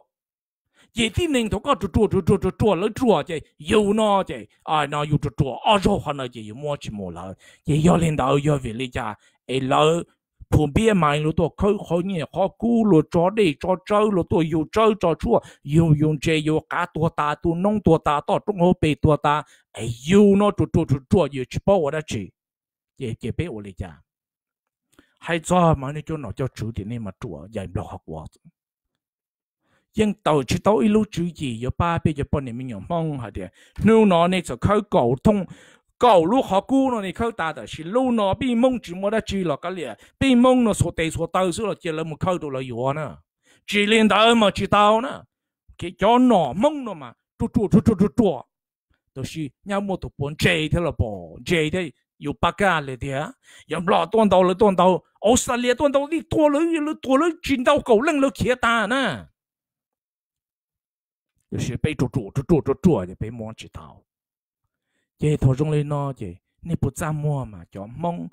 chỉ tin nên thọ có trụ trụ trụ trụ trụ trụ lỡ trụ chứ yêu nó chứ ai nó yêu trụ trụ ở chỗ họ nó chứ yêu mua chỉ mua lỡ chứ yêu lên đầu yêu về lấy cha ấy lỡ phụng bia mai lỡ tôi khơi khơi nhẹ khó cú lỡ cho đi cho chơi lỡ tôi yêu chơi cho chua yêu yêu chơi yêu cá tua ta tu nông tua ta to trung hồ bề tua ta ấy yêu nó trụ trụ trụ trụ yêu chỉ bảo tôi chỉ chỉ chỉ biết tôi lấy cha hay cho mà nó cho nó cho chủ thì nên mà trụ dạy nó học quá ยังตัวชิโตอีลูจุยีอยู่ป้าเปียปนนี่มันยังมองหาเดียนู่นนี่จะเขาเก่าทงเก่าลูกเขากู้นู่นนี่เขาตาแต่ชิลูนอปีมงจีมัวได้จีหรอกก็เลยปีมงนู่นสุดเตสุดเตาสุดเจริญมุขเขาตัวเราอยู่นะจีเลียนเตามาจีเตานะกี่ย้อนหนอมงนู่นมาจู่จู่จู่จู่จู่จู่都是要么都搬 J 的了不，J 的有八家了的，要不断到了断到，澳大利亚断到你多了，多了进到狗扔了铁打呢。有时被捉住，捉住捉住就被摸起头。这头中嘞呢，这你不咋摸嘛，叫蒙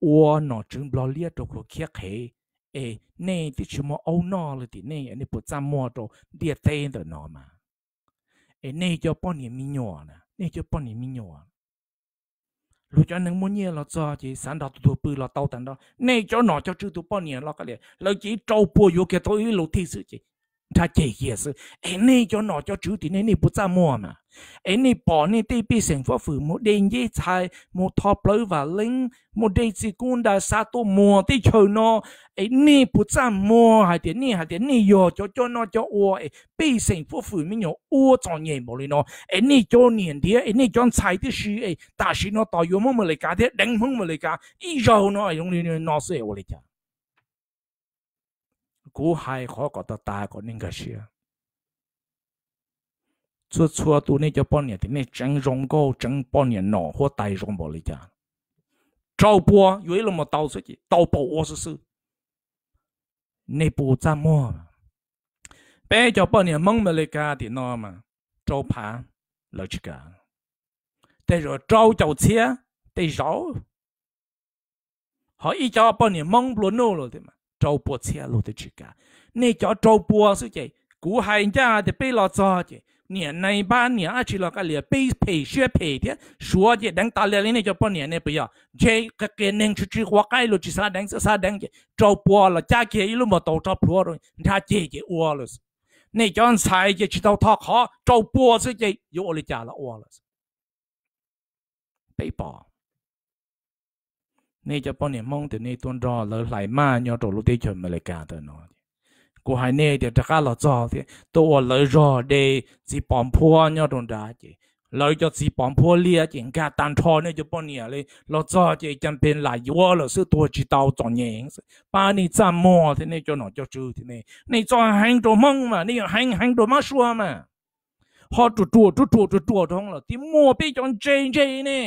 我那真不了都可开开。哎，那的什么欧那了的那，你不咋摸着裂开的那嘛？哎，那叫帮你米尿呢，那叫帮你米尿。如果能摸尿了，咋就三大土土了，到等到那叫哪叫土土帮你了个嘞？老几招波有给到一路提示去。他这也是，哎，你就拿着酒店，你不怎么嘛？哎，你把你对比生活父母的野菜，莫他不瓦零，莫得只管的啥都莫的求呢？哎，你不怎么还得你还得你要就就那就我哎，比生活父母要我做业务的呢？哎，你做年的，哎，你做菜的是哎，但是呢，大约么么来干的，零么么来干，以后呢，用你那是我来讲。古海 khó có tao ta có nên cái gì chua chua tu nên cho bọn nhà thì nên chẳng rong go chẳng bọn nhà nọ hoa tay rong bỏ lấy cha trâu bùa dưới là một tàu sự gì bò ô sự sự nên bù ra mua cho bọn nhà mong mà lấy cả thì nó mà trâu phá lợi chứ cả thế rồi trâu chầu chia thế rõ họ ý cho bọn nhà mong luôn nô rồi thế mà trâu bùa xe lô thì chỉ cả nè cho trâu bùa sư chị cú hai nhà thì bây lo cho chị 年内半年二七了个了，被培训培的，说的等打了呢就半年呢不要，这个给能出去活该了，至少等啥等的，找破了，家给一路没到找破了，他姐姐饿了，你讲菜也知道他好，找破自己又饿了家了饿了，被包。นี่จะป้อนเนี่ยมองแต่นี่ตัวรอแล้วไหลมาเนาะตัวลูกที่ชนมาเลยกาตัวเนาะกูหายเนี่ยเดี๋ยวจะก้าเราจ่อที่ตัวเลยรอเดสีปอมพัวเนาะตรงด่าจีเราจะสีปอมพัวเลียจีกาตันทอเนี่ยจะป้อนเนี่ยเลยเราจ่อจีจำเป็นหลายวัวเราซื้อตัวจีเตาจ่อเงี้ยป้านี่จำมอที่นี่จะหนอจะจื้อที่นี่นี่จ่อหางตัวมั่งมานี่หางหางตัวมั่งชัวมาพอตัวตัวตัวตัวตัวท้องเราที่มัวไปจนเจเจเนี่ย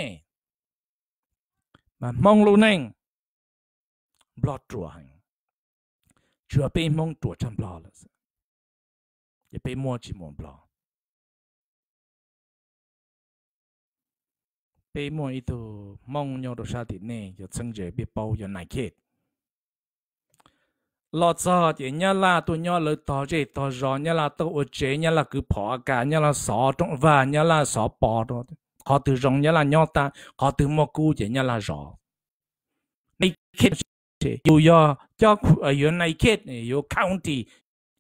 mà mong lu neng blot trua hành chưa bị mong trua chăm bỏ, là sao bị mua chỉ mong bỏ, bị mua ít tu mong nhau đồ sát thì nè giờ sang giờ bị bao giờ nại kết lo cho thì nhà là tôi nhớ lời tỏ chế tỏ rõ nhà là tôi ở chế nhà là cứ bỏ cả nhà là sọ trong và nhà là sọ bỏ đó họ từ rong nhớ là nhau ta họ từ mua cu chỉ nhớ là rõ này kết chỉ dù do cho ở dưới này kết dù county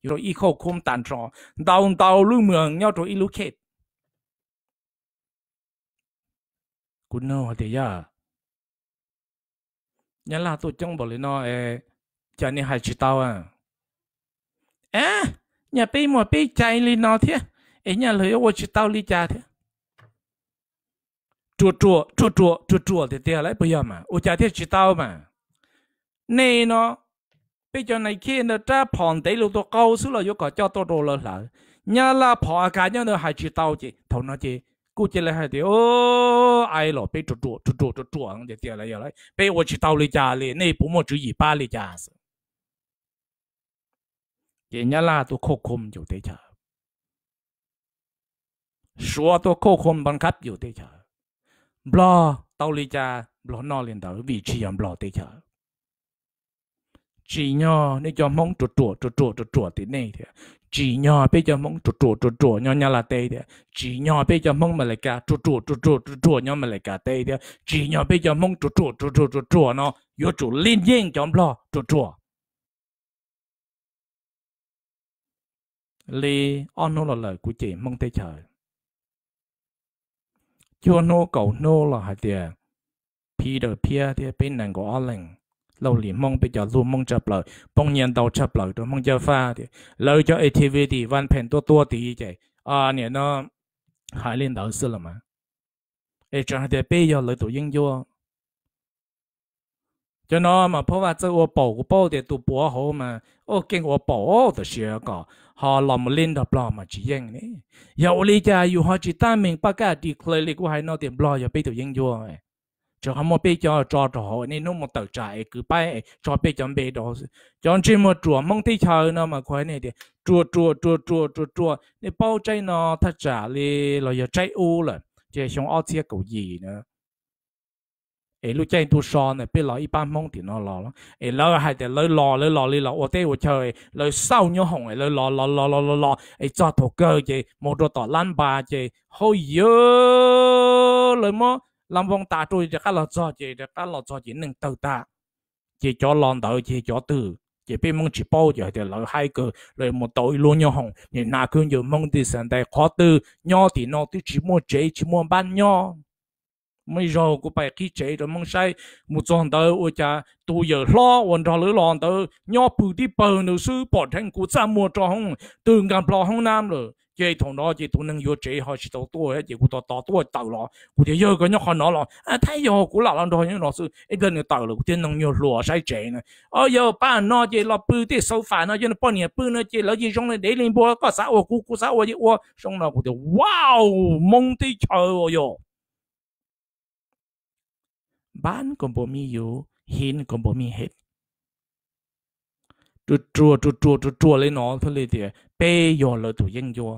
dù y khâu không tàn rõ đào đào lưu mường nhau rồi ý lưu kết cũng nó thì giờ à? nhớ là tôi trong bảo lý nó cho nên hai chữ tao à à nhà bây mà bây chạy lý nó thế ấy nhà lấy ô chữ tao lý cha thế chua chua chua chua chua chua thì tia lại bây giờ mà ô cha thiết chỉ tao mà nè nó bây giờ này khi nó cha phòn đấy lúc tôi cao số là vô cả cho tôi đồ lớn lại nhà là phò cả nhà nó hay chỉ tao chứ, thằng nó chứ, cô chỉ là hay thì ô ai lo bây chua chua chua chua chua chua thì tia lại giờ lại bây ô chỉ tao lấy nhà liền nè bố mẹ chỉ ý ba lấy cha chị nhà là tôi khô khum chịu thế chờ số tôi khô khum bằng cách chịu thế chờ blo tao li cha blo no liền đó vị trí em blo tới chờ chỉ nhỏ nên cho mong chuột chuột chuột chuột chuột chuột thì này thì chỉ nhỏ bây giờ mong chuột chuột chuột chuột nhỏ nhỏ là tây thì chỉ nhỏ bây giờ mong mà lại cả chuột chuột chuột chuột chuột chuột nhỏ mà lại cả tây thì chỉ nhỏ bây giờ mong chuột chuột chuột chuột chuột chuột nó yếu chuột liên yên cho em blo chuột chuột li on nó là lời của chị mong tới trời cho nô cậu nô là hai tiền pi đờ pia thì bên nàng của Ireland lâu liền mong bây giờ luôn mong chập lời mong nhận đầu chập lời rồi mong giờ pha thì lời cho ATV thì văn phèn tua tua thì vậy à nè nó hai lên đầu xưa là mà ai hai hạn bây giờ lời tụi dân vô cho nó mà phô và cho ô bầu của bầu thì tụi bố hồ mà ô kinh ô bầu thì sẽ có họ làm lên đập blog mà chỉ yên nè giờ lý cha yêu họ chỉ ta mình bắt cả đi khơi lý của hai nó tiền blog giờ bây giờ yên vô rồi cho họ mua bây giờ cho cho họ nên nó một tờ trái, cứ bay cho bây giờ bây đó cho chỉ một chùa mong thấy chờ nó mà khơi này thì chùa chùa chùa chùa chùa chùa nên bao trái nó thật trả đi rồi giờ trái u rồi chỉ xong ao chia cầu gì nữa ai lúc chơi tu son này biết lo ít ban mong thì nó lo lắm ai lo hay để lo lo lo lo lo ở đây chơi lo sau nhau hồng ai lo lo lo lo lo lo cho thổ cơ chứ một đồ tỏ lan ba chứ hôi dơ lời làm vòng ta tôi để các lo cho chứ để các lo cho chứ nâng tàu ta chỉ cho lon đỡ chỉ cho từ chỉ biết mong chỉ bao giờ thì lo hai cơ rồi một tối luôn nhau hồng thì na cứ nhớ mong thì sáng đại khó từ nhau thì nó thì chỉ mua chế chỉ mua ban nhau ไม่รอกูไปขี้เฉยแต่มึงใช้มุจอนเตอร์ว่าจะตัวเยอะล้อวันรอหรือรอนเตอร์ย่อปูที่เปิดหนูซื้อปอดแทงกูจะมัวจอห้องตื่นกันปลอห้องน้ำเลยเจ同我只都能有这好是多多，一股多多多到了，我就有个人看到了，啊，太阳古老人多人老是一个人到了，天能有落晒这呢，哦哟，把那这老半的手法呢，就是半年半呢，这老几种的雷凌波个啥我古古啥我我，上了我就哇哦，蒙的巧哦哟。บ้านก็บ่มีอยู่หินก็บ่มีเห็ด就做就做就做เลยเนาะเพื่อเลยเดียเปย์ยอเลยตัวยังยอ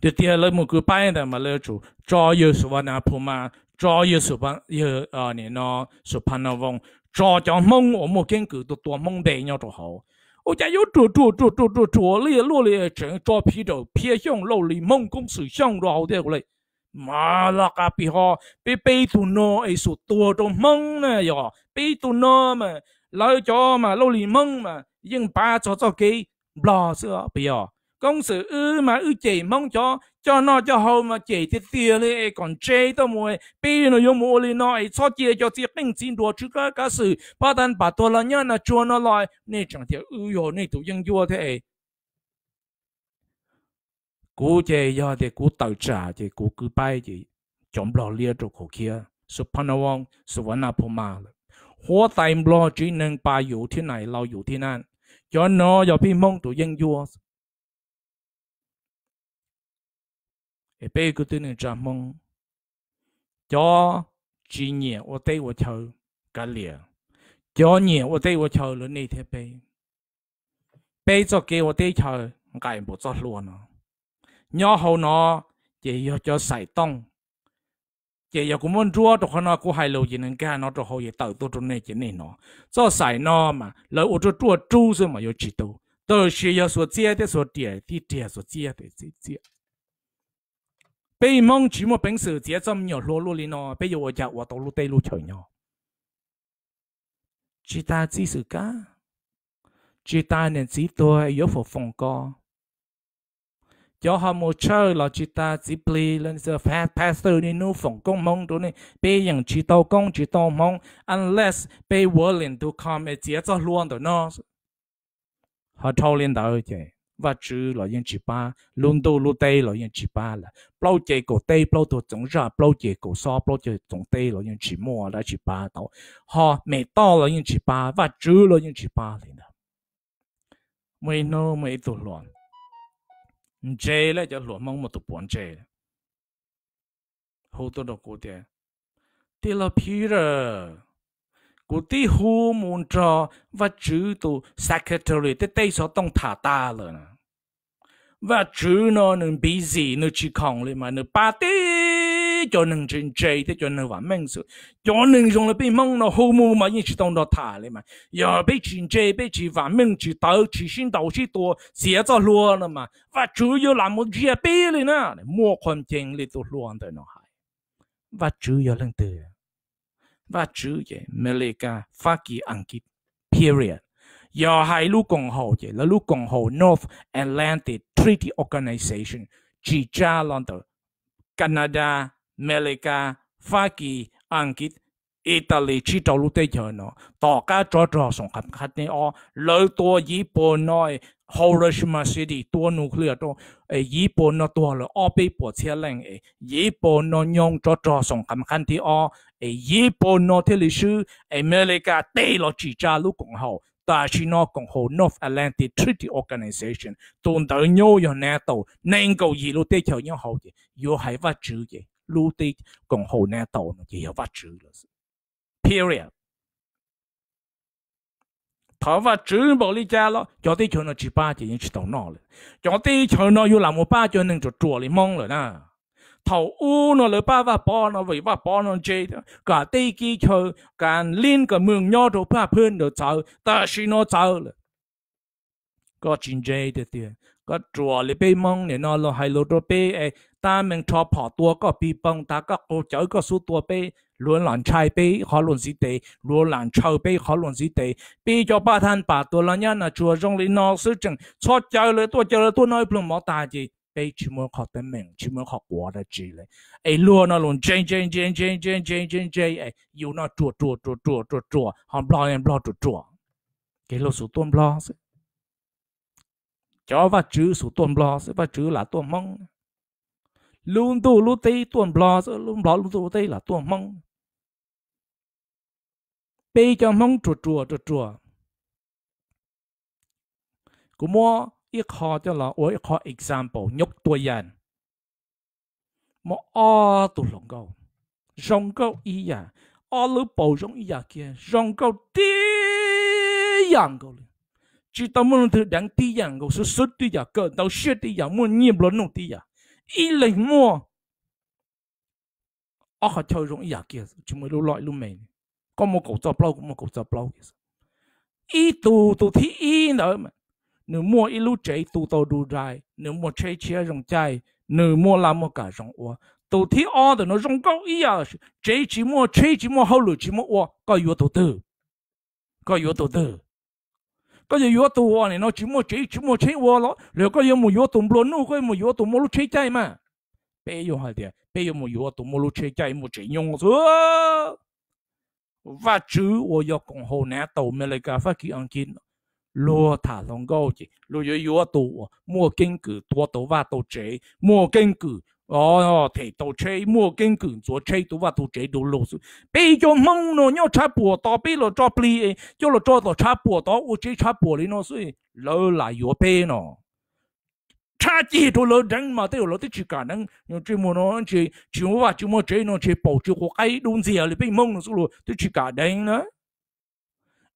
就เดียเลยมึงก็ไปแต่มาเลยจู่จอเยสุวรรณภูมาจอเยสุพรรณเยอ่าเนี่ยเนาะสุพรรณวงศ์จอจังมงโอ้โมเก่งกือตัวตัวมงเบย์เนาะตัวเขา我家有做做做做做做了落了成做皮头偏向肉里梦公水向绕的过来。mà là cả bị họ bị bị tụ nó ấy sụt tua trong mông nè yo bị tụ nó mà lấy cho mà lâu lì mông mà nhưng ba cho cho cái lo sữa bây giờ công sự ư mà ư chỉ mong cho cho nó cho hậu mà chỉ thì tia đi còn chê tao mua bây nó yêu mua lên nó ấy cho chia cho chia kinh xin đồ chứ cái cái sự ba đàn ba tôi là nhớ là chua nó lại nên chẳng thể ư yo nên tụi dân vua thế cú chế do thì cú tàu trả thì cú cứ bay thì chọn lo lia trong khổ kia số panawang số vấn áp mà hóa tài lo chỉ nên ba yếu thế này lao ở thế nan cho nó do phi mong tụ dân vua ở bên cái tên này trả mong cho chỉ nhẹ ở đây ở chờ cả liền cho nhẹ ở đây ở chờ lớn này thế bên bên cho kia ở đây chờ cái bộ cho luôn nó nhỏ hầu nó chỉ yo cho sai tông chỉ yo cũng muốn rửa được nó cũng hay lâu gì nên cái nó cho hầu gì tự tôi trong này chỉ nên nó cho sai nó mà lâu ô cho rửa chú rồi mà yo chỉ tu, tôi chỉ yo số chia thì số tiền thì tiền số chia thì số chia bây mong chỉ một bình sự chỉ trong nhiều lô lô lên nó bây giờ tôi chặt tôi đầu lúa tây lúa trời nhau chỉ ta chỉ sự cá, chỉ ta nên chỉ tôi yếu phụ phong co cho họ một chơi là chỉ ta chỉ bli lên giờ phát pastor đi nu phòng công mong đó này bây giờ chỉ tàu công chỉ tàu mong unless bây willing to come at chế cho luôn đó nó họ thâu lên đó chứ và chữ là yên chỉ ba luôn đâu luôn tây là yên chỉ ba là bao chế cổ tây bao tổ chống ra bao chế cổ so bao chế chống tây là yên chỉ mua là chỉ ba đó họ mẹ to là yên chỉ ba và chữ là yên chỉ ba lên đó mấy nó mấy tổ luôn chế lại cho lúa mong một tụ bốn chế hậu tôi đâu cố tiền tiền là phí rồi cố tí hô muốn cho và chữ tụ secretary tới tây số tông thả ta rồi và chữ nó nên bị gì nó chỉ còn lại mà nó ba tiếng thế cho nên trên trời thế cho nên và mang sự cho nên dùng là bị mong nó hô mù mà những chỉ đông nó thả lên mà giờ bị trên trời bị chỉ và mang chỉ tàu chỉ xin tàu chỉ tua sẽ cho luôn mà và chủ yếu là một gì bị lên nè mua quan tiền lên tôi luôn tới nó hay và chủ yếu là từ và chủ yếu Malaysia phát kỳ ăn kỳ period giờ hai lúc cộng hồ chứ là lúc cộng hồ North Atlantic Treaty Organization chỉ cha lần từ Canada Melika, Faki, Angit, Italy chỉ cho lúc tới giờ nó, tỏ cả cho cho sống khắp khắp này ó, lỡ tua Nhật Bản nói Hiroshima City tua nuclear đó, ấy Nhật Bản nó tua là ó bị bỏ xe lên, ấy Nhật Bản nó nhong cho cho sống khắp khắp này ó, ấy Nhật Bản nó thế lịch sử, ấy America tây là chỉ cha lúc cũng hậu, ta chỉ nó cũng hậu North Atlantic Treaty Organization, tồn tại nhau rồi NATO, nên cầu gì lúc tới giờ nhau hậu gì, yếu hay vật chữ gì. 陆地共和呢度呢也发指了，period。他话只无你家了，叫地球呢只把这人吃到哪了，叫地球呢有那么把就能就做了梦了呢。thầu u nó lấy ba và bò nó vậy và bò nó chê cả tây kia chờ cả liên cả mường nho đồ ba phun đồ chờ ta xí nó chờ là có chuyện chê thì tiền có chùa lấy bê mong để nó lo hay lo đồ bê ta mình cho bỏ tua có bị bông ta có cố chở có số tua bê luôn làm chai bê khó luôn gì tệ luôn làm chầu bê khó luôn gì tệ bê cho ba than bà tua là nhá là chùa trong lý nó sư chừng cho lấy tua chở lấy nói plum ta gì bê chỉ muốn học tên mình chỉ muốn học quả là gì lấy ấy luôn nó luôn chen chen chen chen chen chen chen chen yêu nó chùa chùa chùa chùa chùa chùa hòm lo em lo chùa chùa cái lô số tuôn lo cho và chữ số tuôn lo và chữ là tuôn mong luôn tu lu tây tuần bò luôn bò luôn tu tây là tuần mong bây cho mong chùa chùa chùa chùa cú mua ít khó cho là ôi khó example nhóc tuổi dàn mà o tu lòng câu rong câu ý ya o lu bầu rong ý ya kia rong câu tí yàng câu chỉ tao muốn thử đáng tí yàng câu số số tí ya cơ tao sẽ tí yang muốn nhiệm lớn nông tí yang ý lệnh mua ở họ chơi rong ý kia chúng mới lưu loại lưu mày có một cổ cho plau cũng một cổ cho plau ý tu tu thi ý nữa mà mua ý lưu chế tu tàu đủ dài nếu mua chế chia rong chai nếu mua làm mua cả rong ua tu thi o thì nó rong cao ý à chế chỉ mua chế chỉ mua hậu lửa chỉ mua ua có yếu tu tư có yếu tu tư ก็จะยัวตัวนี่เนาะชิมโมชิชิมโมชิวัวเนาะแล้วก็ยังมูยัวตุ่มบลนนู่ก็ยังมูยัวตุ่มโมลุชิใจมาเปย์อยู่ฮะเดียเปย์ยังมูยัวตุ่มโมลุชิใจมูชิยงซัวว่าจื้อ我要讲好难到没来个发起安金罗塔龙高级罗有有多莫根据多多话多这莫根据哦，提到吹莫跟卷做吹到话到这到路数，被叫蒙咯，要差不多被了抓不哩，叫了抓到差不多，我这差不哩喏，所以老来要被喏。差几多老人嘛，都有老的去干能，有这么喏，这就话就么这喏，这保持活该东西啊，你被蒙了数了，都去干能了。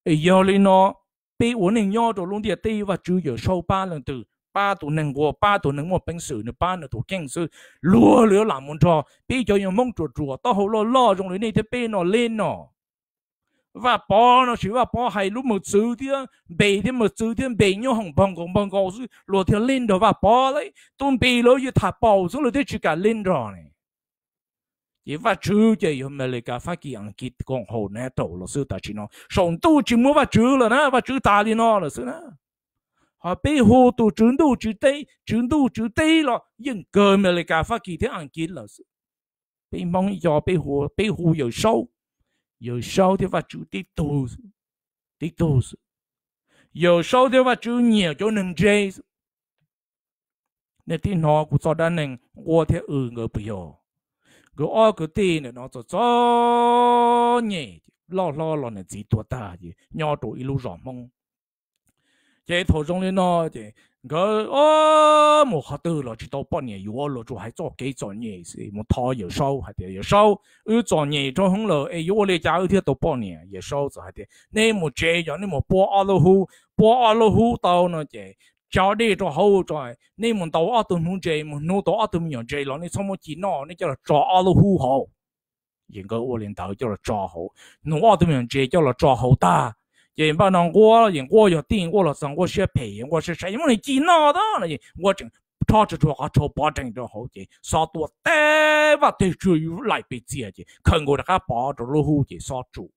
哎呀哩喏，被我那要到弄点地方就有烧巴了都。ba ba ba lúa làm cho mong tao hồ trong này 巴度能过，巴度能么本事呢？巴呢都真是罗了那么着，比较用蒙着住，到后了老中的那天被那练了。và bỏ nó chỉ và bỏ hay lúc mà trừ tiếng bể thì mà trừ tiếng bể nhau hồng bằng cũng bằng cầu rồi lúa thì lên đó và bỏ đấy tuần bể lo như thả bỏ rồi lo thì chỉ cả lên rồi này chỉ và trừ chỉ hôm nay là phát kỳ ăn kít con hồ này tổ là sư ta chỉ nó sống tu chỉ mua và trừ là na và trừ ta đi nó là sư na họ bé hồ tu chuyển tu chữ tây chuyển tu chữ tây lo nhưng cơ mà lại cả phát kỳ thế ăn kiến là bị mong giờ bị hồ bị hồ giờ sâu giờ sâu thì phát chữ tí tu tí tu giờ sâu thì phát chữ nhiều cho nên dễ nên tin họ cũng cho đàn nên qua thế ừ người bây giờ cái ở cái tin này nó cho cho nhẹ lo lo lo này chỉ tua ta gì nhỏ tuổi ilu rõ mong 这途中的呢，这个哦，我学到了，直到半年有了，就还做几专业是，我他有少还得有少，有专业做红了，哎，有了家有天到半年也少子还得，你莫这样，你莫播阿罗虎，播阿罗虎到呢这。cháu đi cho hậu rồi nên mình tàu ở tụi nó chơi mình nó tàu ở tụi mình chơi là nên xong một chỉ nó nên cho là trò ở lô hú hậu, hiện cơ ô liền tàu cho là trò hậu, nó ở tụi mình chơi cho là trò hậu ta 人把那我，人我要顶我了，生我学皮，我是谁？我你记那的了，我真他这说还超八真的好的，啥多呆吧？对这有来被接的，看我这还八着了好的啥主。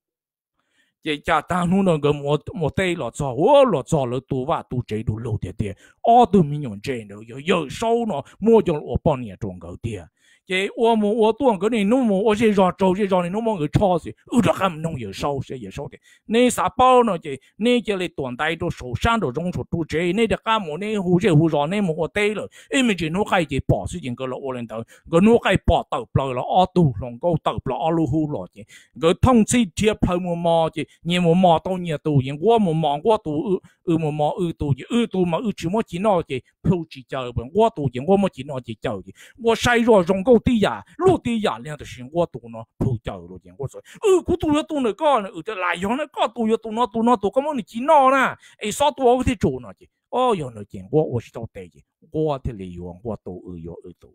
人家当初那个莫莫对了，早我了早了多吧，都这都漏点点，我都没用这的，有有少呢，莫用我帮你中个点。这我们我多个你弄么，我这让周这让你弄么个吵死，我这还弄也少些也少的。你啥包呢？这你这里短带着手上着中出都这，你这干么？你胡这胡让你么我对了，因为这弄开这包事情个了，我领导个弄开包豆包了，阿杜龙个豆包阿鲁胡了这，个通知贴喷么么这，你么么到你都人，我么忙我都呃么么呃都呃都么呃只么只那这，不只叫本我都人我么只那这叫的，我晒着中个。落地呀，落地呀，两的是我多呢，不叫有路见我说，呃，我多要多呢个呢，有的来样呢个多要多呢多呢多，干嘛你知道呢？哎，啥多我得做呢去，哦，有路见我我是到地去，我的利用我都呃要呃多，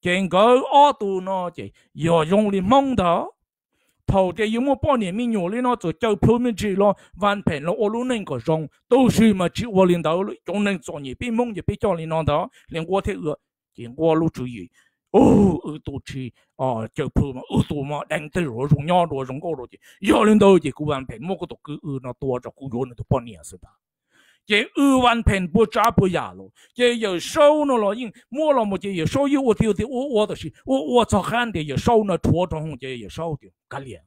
见个哦多呢去，要用你蒙的。头的有么半年没有了呢，就叫票面去了，完平了我路能个上，都是嘛只我领导，总能做你别梦也别叫你那的，连我这个，连我路注意，哦，呃，土地哦，就府嘛，呃，什嘛，dang 得了，种孬了，种恶了，的，幺人都姐，库万片，莫个土，库，呃，那土就库多，那土便宜啊，是这二万片不扎不雅了，这有少那了因，莫了么就有少有，我丢的，我我的是，我我操喊的，有少那错种的，有少的，可怜。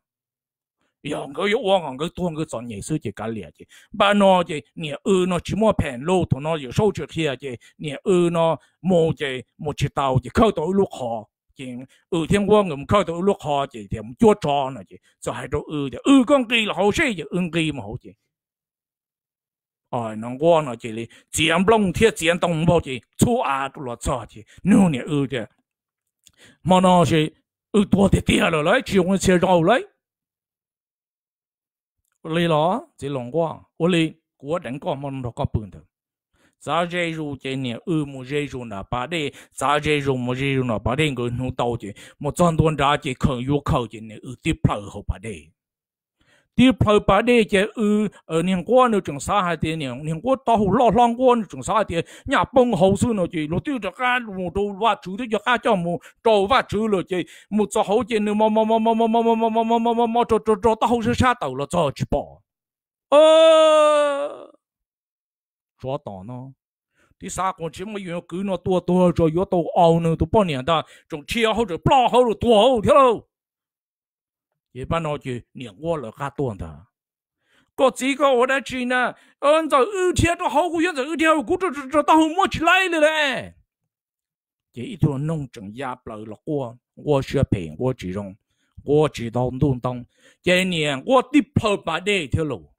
用个有往个多个专业是去干了的，把那的你二那起码平路同那有手续去的，你二那冇的冇知道的，靠到路好。chuyện ừ thiên quân ngầm khơi tụi lúc họ chỉ thì một chúa trò nè chị cho hai đồ ừ thì ừ con kỳ là hậu sĩ thì ưng kỳ mà hậu chị ờ nó qua nè chị li long thiết chiến tông bao chị chú à tụi lo cho chị nè ừ thì mà nó chị ừ tua thì tia rồi lấy chuyện xe rau lấy လေလောဇေလုံကွာဝလေကိုတန်ကောမွန်တော့ကပွန်းတယ်ဇာဂျေရူကျင်းနေအူမူဂျေရူနာပါတဲ့ဇာဂျေရူမူဂျေရူနာပါတဲ့ကိုနှူတော့ကျမစွန်တွန်ဒါကျခံယောခောက်ကျနေအူတိဖလာဟောပါတဲ့ ti phơi bà đê chơi, ư ở niềng qua nó trồng xa hai tiền niềng niềng qua tao hồ lo long qua nó chẳng xa hai tiền nhà bông hậu sư nó chỉ lỗ tiêu cho cá mù đồ và chú tiêu cho cá cho mù đồ và chú lỗ chỉ mù cho hậu chế nó mò mò mò mò mò mò mò mò mò mò mò mò mò cho cho cho tao hồ sa tàu là cho chỉ bỏ ơ cho tao nó thì sao còn chỉ mà yêu cứ nó tua tua rồi yêu tàu ao nó, tụi bao nhiêu đó trồng chia hậu rồi bao hậu rồi tua hậu thế 也把我就连我了卡断的。个这个我的去呢，按照二天都好过，现在二天我估着这这到后摸起来了嘞。这一坨弄成压不了我，我学平我这种，我知道弄当，这年我的破把那条路。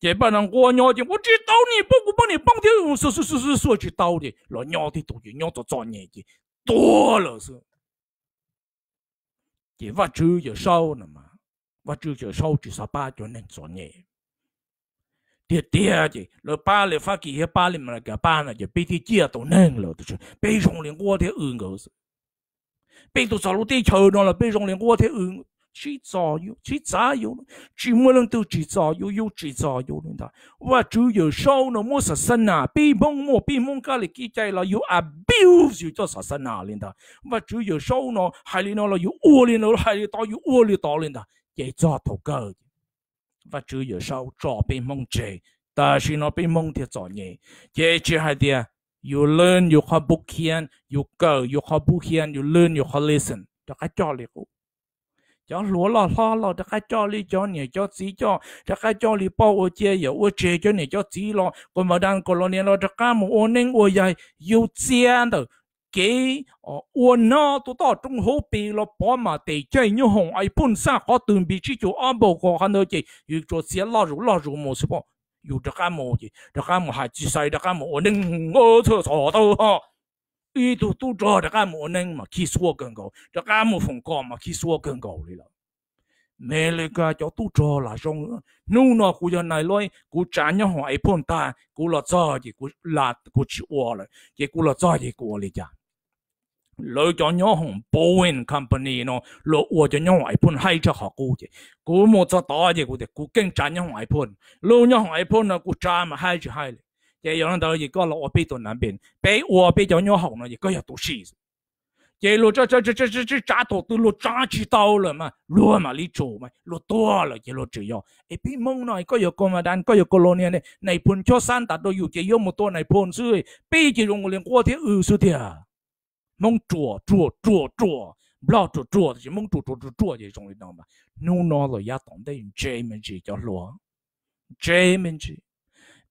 这帮人我鸟的，我知道你不我帮你帮的，说说说说说知道的，老鸟的都就鸟都造孽的，多了是。chỉ vắt chữ giờ sau nè mà vắt chữ giờ sau chỉ sao ba cho nên sợ nhẹ tiệt tiệt chỉ lỡ ba lỡ phát kỳ hết ba lỡ mà cả ba này chỉ bị thì chia tổ nên lỡ tôi bị rong liên quan thế ương ngỡ bị tôi sao lúc đi chờ nó là bị rong liên quan thế ương chỉ cho yêu chỉ trả yêu chỉ mua lần tiêu chỉ cho yêu yêu chỉ cho yêu luôn ta và chủ yếu sau nó mua sát sinh à bị mong mua bị mong cái là kia chạy là yêu abuse yêu cho sát sinh à luôn ta và chủ yếu sau nó hay là nó là yêu ô lên nó hay là tao yêu ô lên tao luôn ta chỉ cho thầu cơ và chủ yếu sau cho bị mong chế ta chỉ nó bị mong thì cho nhỉ chỉ chỉ hay đi you learn you have book here you go you have book here you learn you have listen cho cái cho liền cho lúa lò lo lò cho cái cho li cho nè cho xí cho cho cái cho li bao ô chê giờ ô chê cho nè cho xí lò còn mà đang còn lò nè lò cho cái mà ô nén ô dài yêu chê đó kế ô nó tụ tao trung hô bị lò bỏ mà để chơi như hồng ai phun sa có từng bị chỉ chỗ ăn bò có hắn đâu chứ yêu cho xí lò rủ lò rủ một số bỏ yêu cho cái mà gì, cho cái mà hai chỉ sai cho cái mà ô nén ô thưa sọ đâu ha 伊都都做大家冇能嘛，去说更高，大家冇风光嘛，去说更高哩啦。mẹ lê ca cho tu trò là xong nu nó cú giờ này lôi cú trả nhau hỏi phun ta cú là cho gì cú là cú chịu ở rồi chỉ cú là cho gì cú lý cha lôi cho nhau hồng Boeing company nó lo ở cho nhau phun hay cho họ cú chứ cú một cho to gì cú thì cú kinh trả nhau hỏi phun lôi nhau hỏi phun là cú trả mà hay chứ hay 也有人到一个了我被走南边，被我被叫鸟好呢，一个要读西子。这路这这这这这这扎土都路扎起到了嘛，路嘛里走嘛，路多了一路只要，哎，别梦呢，个有个嘛单，个有个老年呢，那盆 cho 山达到有这有么多那盆水，别这种连过天二十天，梦做做做做，不要做做，就梦做做做做这种的，懂吧？弄那了也懂得，这门子叫罗，这门子。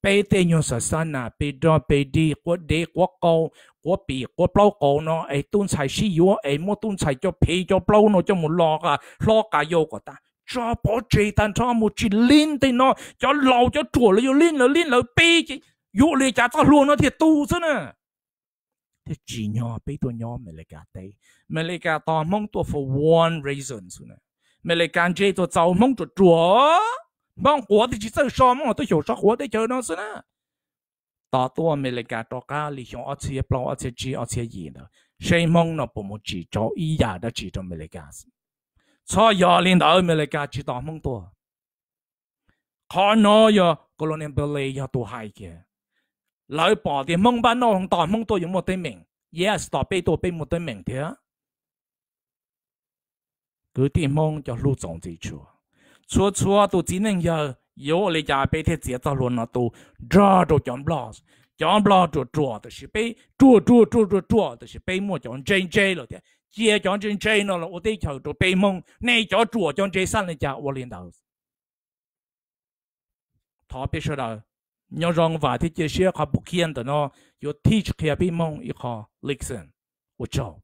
bây giờ nhiều sản sản à bây giờ bây đi có để có câu có bị có bao câu nó ai tuân sai sử dụng ai mua tuân sai cho bị cho bao nó cho một lo cả lo cả vô cả ta cho bỏ chế tan cho một chỉ linh thì nó cho lâu cho chùa là yêu linh là linh là bây chứ yêu linh chả cho luôn nó thì tu thế nè thì chỉ nhỏ bây tôi nhò mình lại cả đấy mình lại cả tao mong tôi for one reason thế nè mình lại cả chế tôi tao mong tôi chùa mong của thì chỉ sợ so mong tôi hiểu so của tôi chờ nó xí nè tao tua mình lại cả tao cả lý 想而且不而且只而且赢了，谁梦呢？不么只找一样的只找没来干事，操幺零到没来干只当梦多，看那呀，可能不来要多害个，来把的梦班那红当梦多有没得命，yes 到背多背没得命的，嗰啲梦就路总之处。ชัวชัวตัวจีนเงยโยเลยจะไปเทเสียตลอดนะตัวจอดจอมบลอสจอมบลอสจัวจัวแต่สิไปจัวจัวจัวจัวจัวแต่สิไปมั่วจอมเจนเจเลยเดียเจียจอมเจนเจนั่นแหละ我哋就做被蒙你จอจัวจอมเจสันเลยจะ我领导他必须的要让话题这些他不见的呢要 teach 给被蒙一个 listen 我教